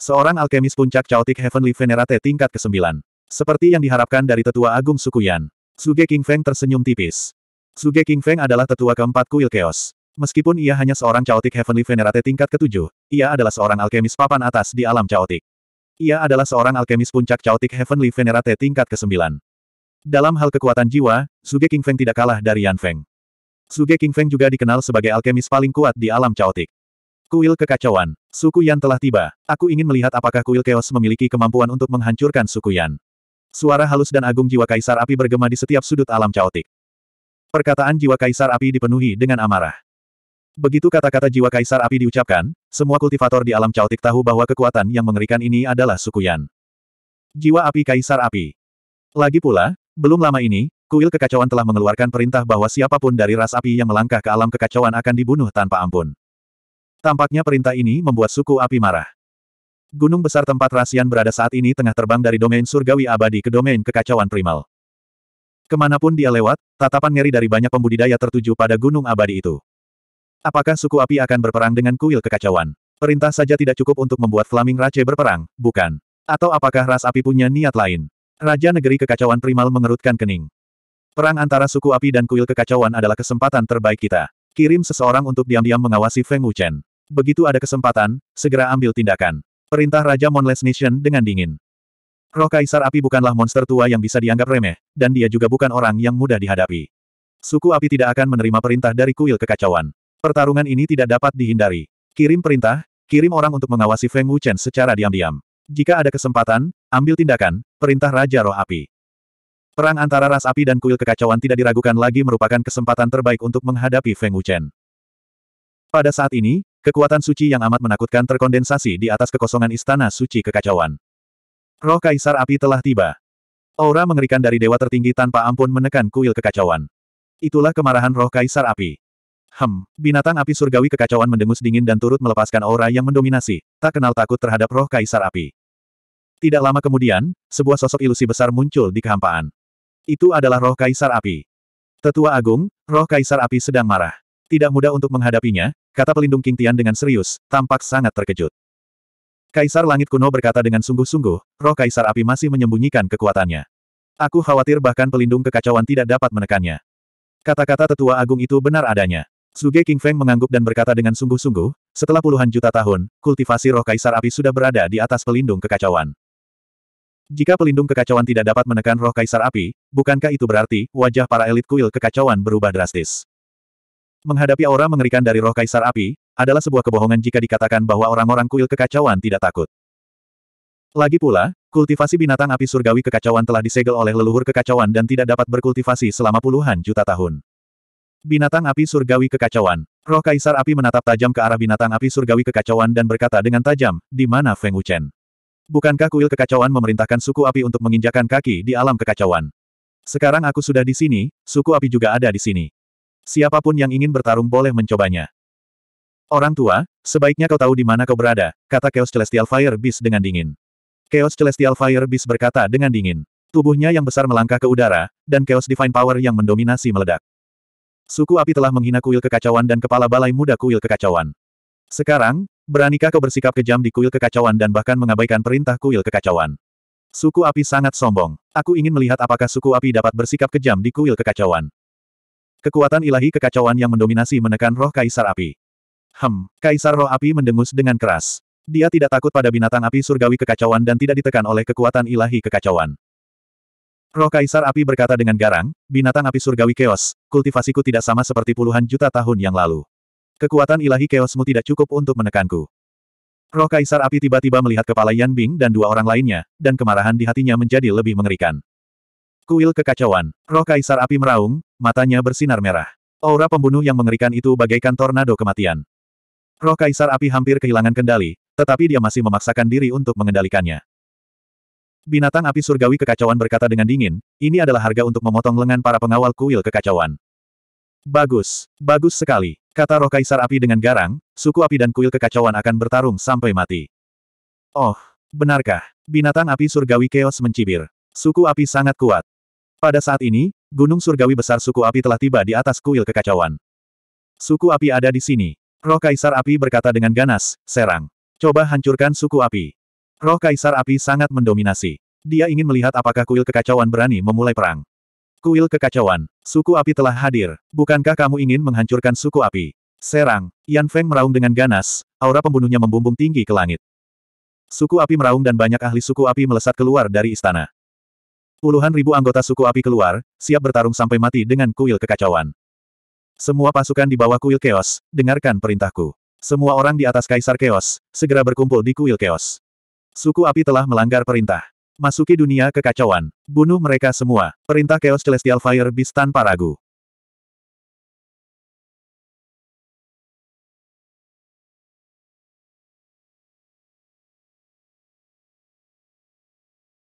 Seorang alkemis puncak Chaotic Heavenly Venerate tingkat ke-9. Seperti yang diharapkan dari tetua agung suku Yan. Suge King Feng tersenyum tipis. Suge King Feng adalah tetua keempat kuil Chaos. Meskipun ia hanya seorang chaotic heavenly venerate tingkat ketujuh, ia adalah seorang alkemis papan atas di alam chaotic. Ia adalah seorang alkemis puncak chaotic heavenly venerate tingkat kesembilan. Dalam hal kekuatan jiwa, Suge King Feng tidak kalah dari Yan Feng. Suge King Feng juga dikenal sebagai alkemis paling kuat di alam chaotic. Kuil kekacauan. Suku Yan telah tiba. Aku ingin melihat apakah kuil chaos memiliki kemampuan untuk menghancurkan suku Yan. Suara halus dan agung jiwa kaisar api bergema di setiap sudut alam chaotic. Perkataan jiwa kaisar api dipenuhi dengan amarah. Begitu kata-kata jiwa kaisar api diucapkan, semua kultivator di alam caotik tahu bahwa kekuatan yang mengerikan ini adalah sukuyan. Jiwa api kaisar api. Lagi pula, belum lama ini, kuil kekacauan telah mengeluarkan perintah bahwa siapapun dari ras api yang melangkah ke alam kekacauan akan dibunuh tanpa ampun. Tampaknya perintah ini membuat suku api marah. Gunung besar tempat Rasian berada saat ini tengah terbang dari domain surgawi abadi ke domain kekacauan primal. Kemanapun dia lewat, tatapan ngeri dari banyak pembudidaya tertuju pada gunung abadi itu. Apakah suku api akan berperang dengan kuil kekacauan? Perintah saja tidak cukup untuk membuat Flaming Rache berperang, bukan? Atau apakah ras api punya niat lain? Raja negeri kekacauan primal mengerutkan kening. Perang antara suku api dan kuil kekacauan adalah kesempatan terbaik kita. Kirim seseorang untuk diam-diam mengawasi Feng Wuchen. Begitu ada kesempatan, segera ambil tindakan. Perintah Raja Monless Nation dengan dingin. Roh Kaisar Api bukanlah monster tua yang bisa dianggap remeh, dan dia juga bukan orang yang mudah dihadapi. Suku Api tidak akan menerima perintah dari kuil kekacauan. Pertarungan ini tidak dapat dihindari. Kirim perintah, kirim orang untuk mengawasi Feng Wuchen secara diam-diam. Jika ada kesempatan, ambil tindakan, perintah Raja Roh Api. Perang antara ras api dan kuil kekacauan tidak diragukan lagi merupakan kesempatan terbaik untuk menghadapi Feng Wuchen. Pada saat ini, kekuatan suci yang amat menakutkan terkondensasi di atas kekosongan istana suci kekacauan. Roh Kaisar Api telah tiba. Aura mengerikan dari dewa tertinggi tanpa ampun menekan kuil kekacauan. Itulah kemarahan roh Kaisar Api. Hem, binatang api surgawi kekacauan mendengus dingin dan turut melepaskan aura yang mendominasi, tak kenal takut terhadap roh kaisar api. Tidak lama kemudian, sebuah sosok ilusi besar muncul di kehampaan. Itu adalah roh kaisar api. Tetua Agung, roh kaisar api sedang marah. Tidak mudah untuk menghadapinya, kata pelindung King Tian dengan serius, tampak sangat terkejut. Kaisar Langit Kuno berkata dengan sungguh-sungguh, roh kaisar api masih menyembunyikan kekuatannya. Aku khawatir bahkan pelindung kekacauan tidak dapat menekannya. Kata-kata tetua agung itu benar adanya. Suge King Feng mengangguk dan berkata dengan sungguh-sungguh, setelah puluhan juta tahun, kultivasi roh kaisar api sudah berada di atas pelindung kekacauan. Jika pelindung kekacauan tidak dapat menekan roh kaisar api, bukankah itu berarti wajah para elit kuil kekacauan berubah drastis? Menghadapi aura mengerikan dari roh kaisar api, adalah sebuah kebohongan jika dikatakan bahwa orang-orang kuil kekacauan tidak takut. Lagi pula, kultivasi binatang api surgawi kekacauan telah disegel oleh leluhur kekacauan dan tidak dapat berkultivasi selama puluhan juta tahun. Binatang api surgawi kekacauan. Roh kaisar api menatap tajam ke arah binatang api surgawi kekacauan dan berkata dengan tajam, di mana Feng Wuchen? Bukankah kuil kekacauan memerintahkan suku api untuk menginjakan kaki di alam kekacauan? Sekarang aku sudah di sini, suku api juga ada di sini. Siapapun yang ingin bertarung boleh mencobanya. Orang tua, sebaiknya kau tahu di mana kau berada, kata Chaos Celestial Fire Beast dengan dingin. Chaos Celestial Fire Beast berkata dengan dingin. Tubuhnya yang besar melangkah ke udara, dan Chaos Divine Power yang mendominasi meledak. Suku api telah menghina kuil kekacauan dan kepala balai muda kuil kekacauan. Sekarang, beranikah kau bersikap kejam di kuil kekacauan dan bahkan mengabaikan perintah kuil kekacauan? Suku api sangat sombong. Aku ingin melihat apakah suku api dapat bersikap kejam di kuil kekacauan. Kekuatan ilahi kekacauan yang mendominasi menekan roh kaisar api. Hem, kaisar roh api mendengus dengan keras. Dia tidak takut pada binatang api surgawi kekacauan dan tidak ditekan oleh kekuatan ilahi kekacauan. Roh Kaisar Api berkata dengan garang, binatang api surgawi keos, kultivasiku tidak sama seperti puluhan juta tahun yang lalu. Kekuatan ilahi keosmu tidak cukup untuk menekanku. Roh Kaisar Api tiba-tiba melihat kepala Yan Bing dan dua orang lainnya, dan kemarahan di hatinya menjadi lebih mengerikan. Kuil kekacauan, roh Kaisar Api meraung, matanya bersinar merah. Aura pembunuh yang mengerikan itu bagaikan tornado kematian. Roh Kaisar Api hampir kehilangan kendali, tetapi dia masih memaksakan diri untuk mengendalikannya. Binatang api surgawi kekacauan berkata dengan dingin, ini adalah harga untuk memotong lengan para pengawal kuil kekacauan. Bagus, bagus sekali, kata roh kaisar api dengan garang, suku api dan kuil kekacauan akan bertarung sampai mati. Oh, benarkah, binatang api surgawi keos mencibir. Suku api sangat kuat. Pada saat ini, gunung surgawi besar suku api telah tiba di atas kuil kekacauan. Suku api ada di sini. Roh kaisar api berkata dengan ganas, serang. Coba hancurkan suku api. Roh Kaisar Api sangat mendominasi. Dia ingin melihat apakah kuil kekacauan berani memulai perang. Kuil kekacauan, suku api telah hadir. Bukankah kamu ingin menghancurkan suku api? Serang, Yan Feng meraung dengan ganas, aura pembunuhnya membumbung tinggi ke langit. Suku api meraung dan banyak ahli suku api melesat keluar dari istana. Puluhan ribu anggota suku api keluar, siap bertarung sampai mati dengan kuil kekacauan. Semua pasukan di bawah kuil keos, dengarkan perintahku. Semua orang di atas kaisar keos, segera berkumpul di kuil keos. Suku api telah melanggar perintah. Masuki dunia kekacauan. Bunuh mereka semua. Perintah Chaos Celestial Fire Beast tanpa ragu.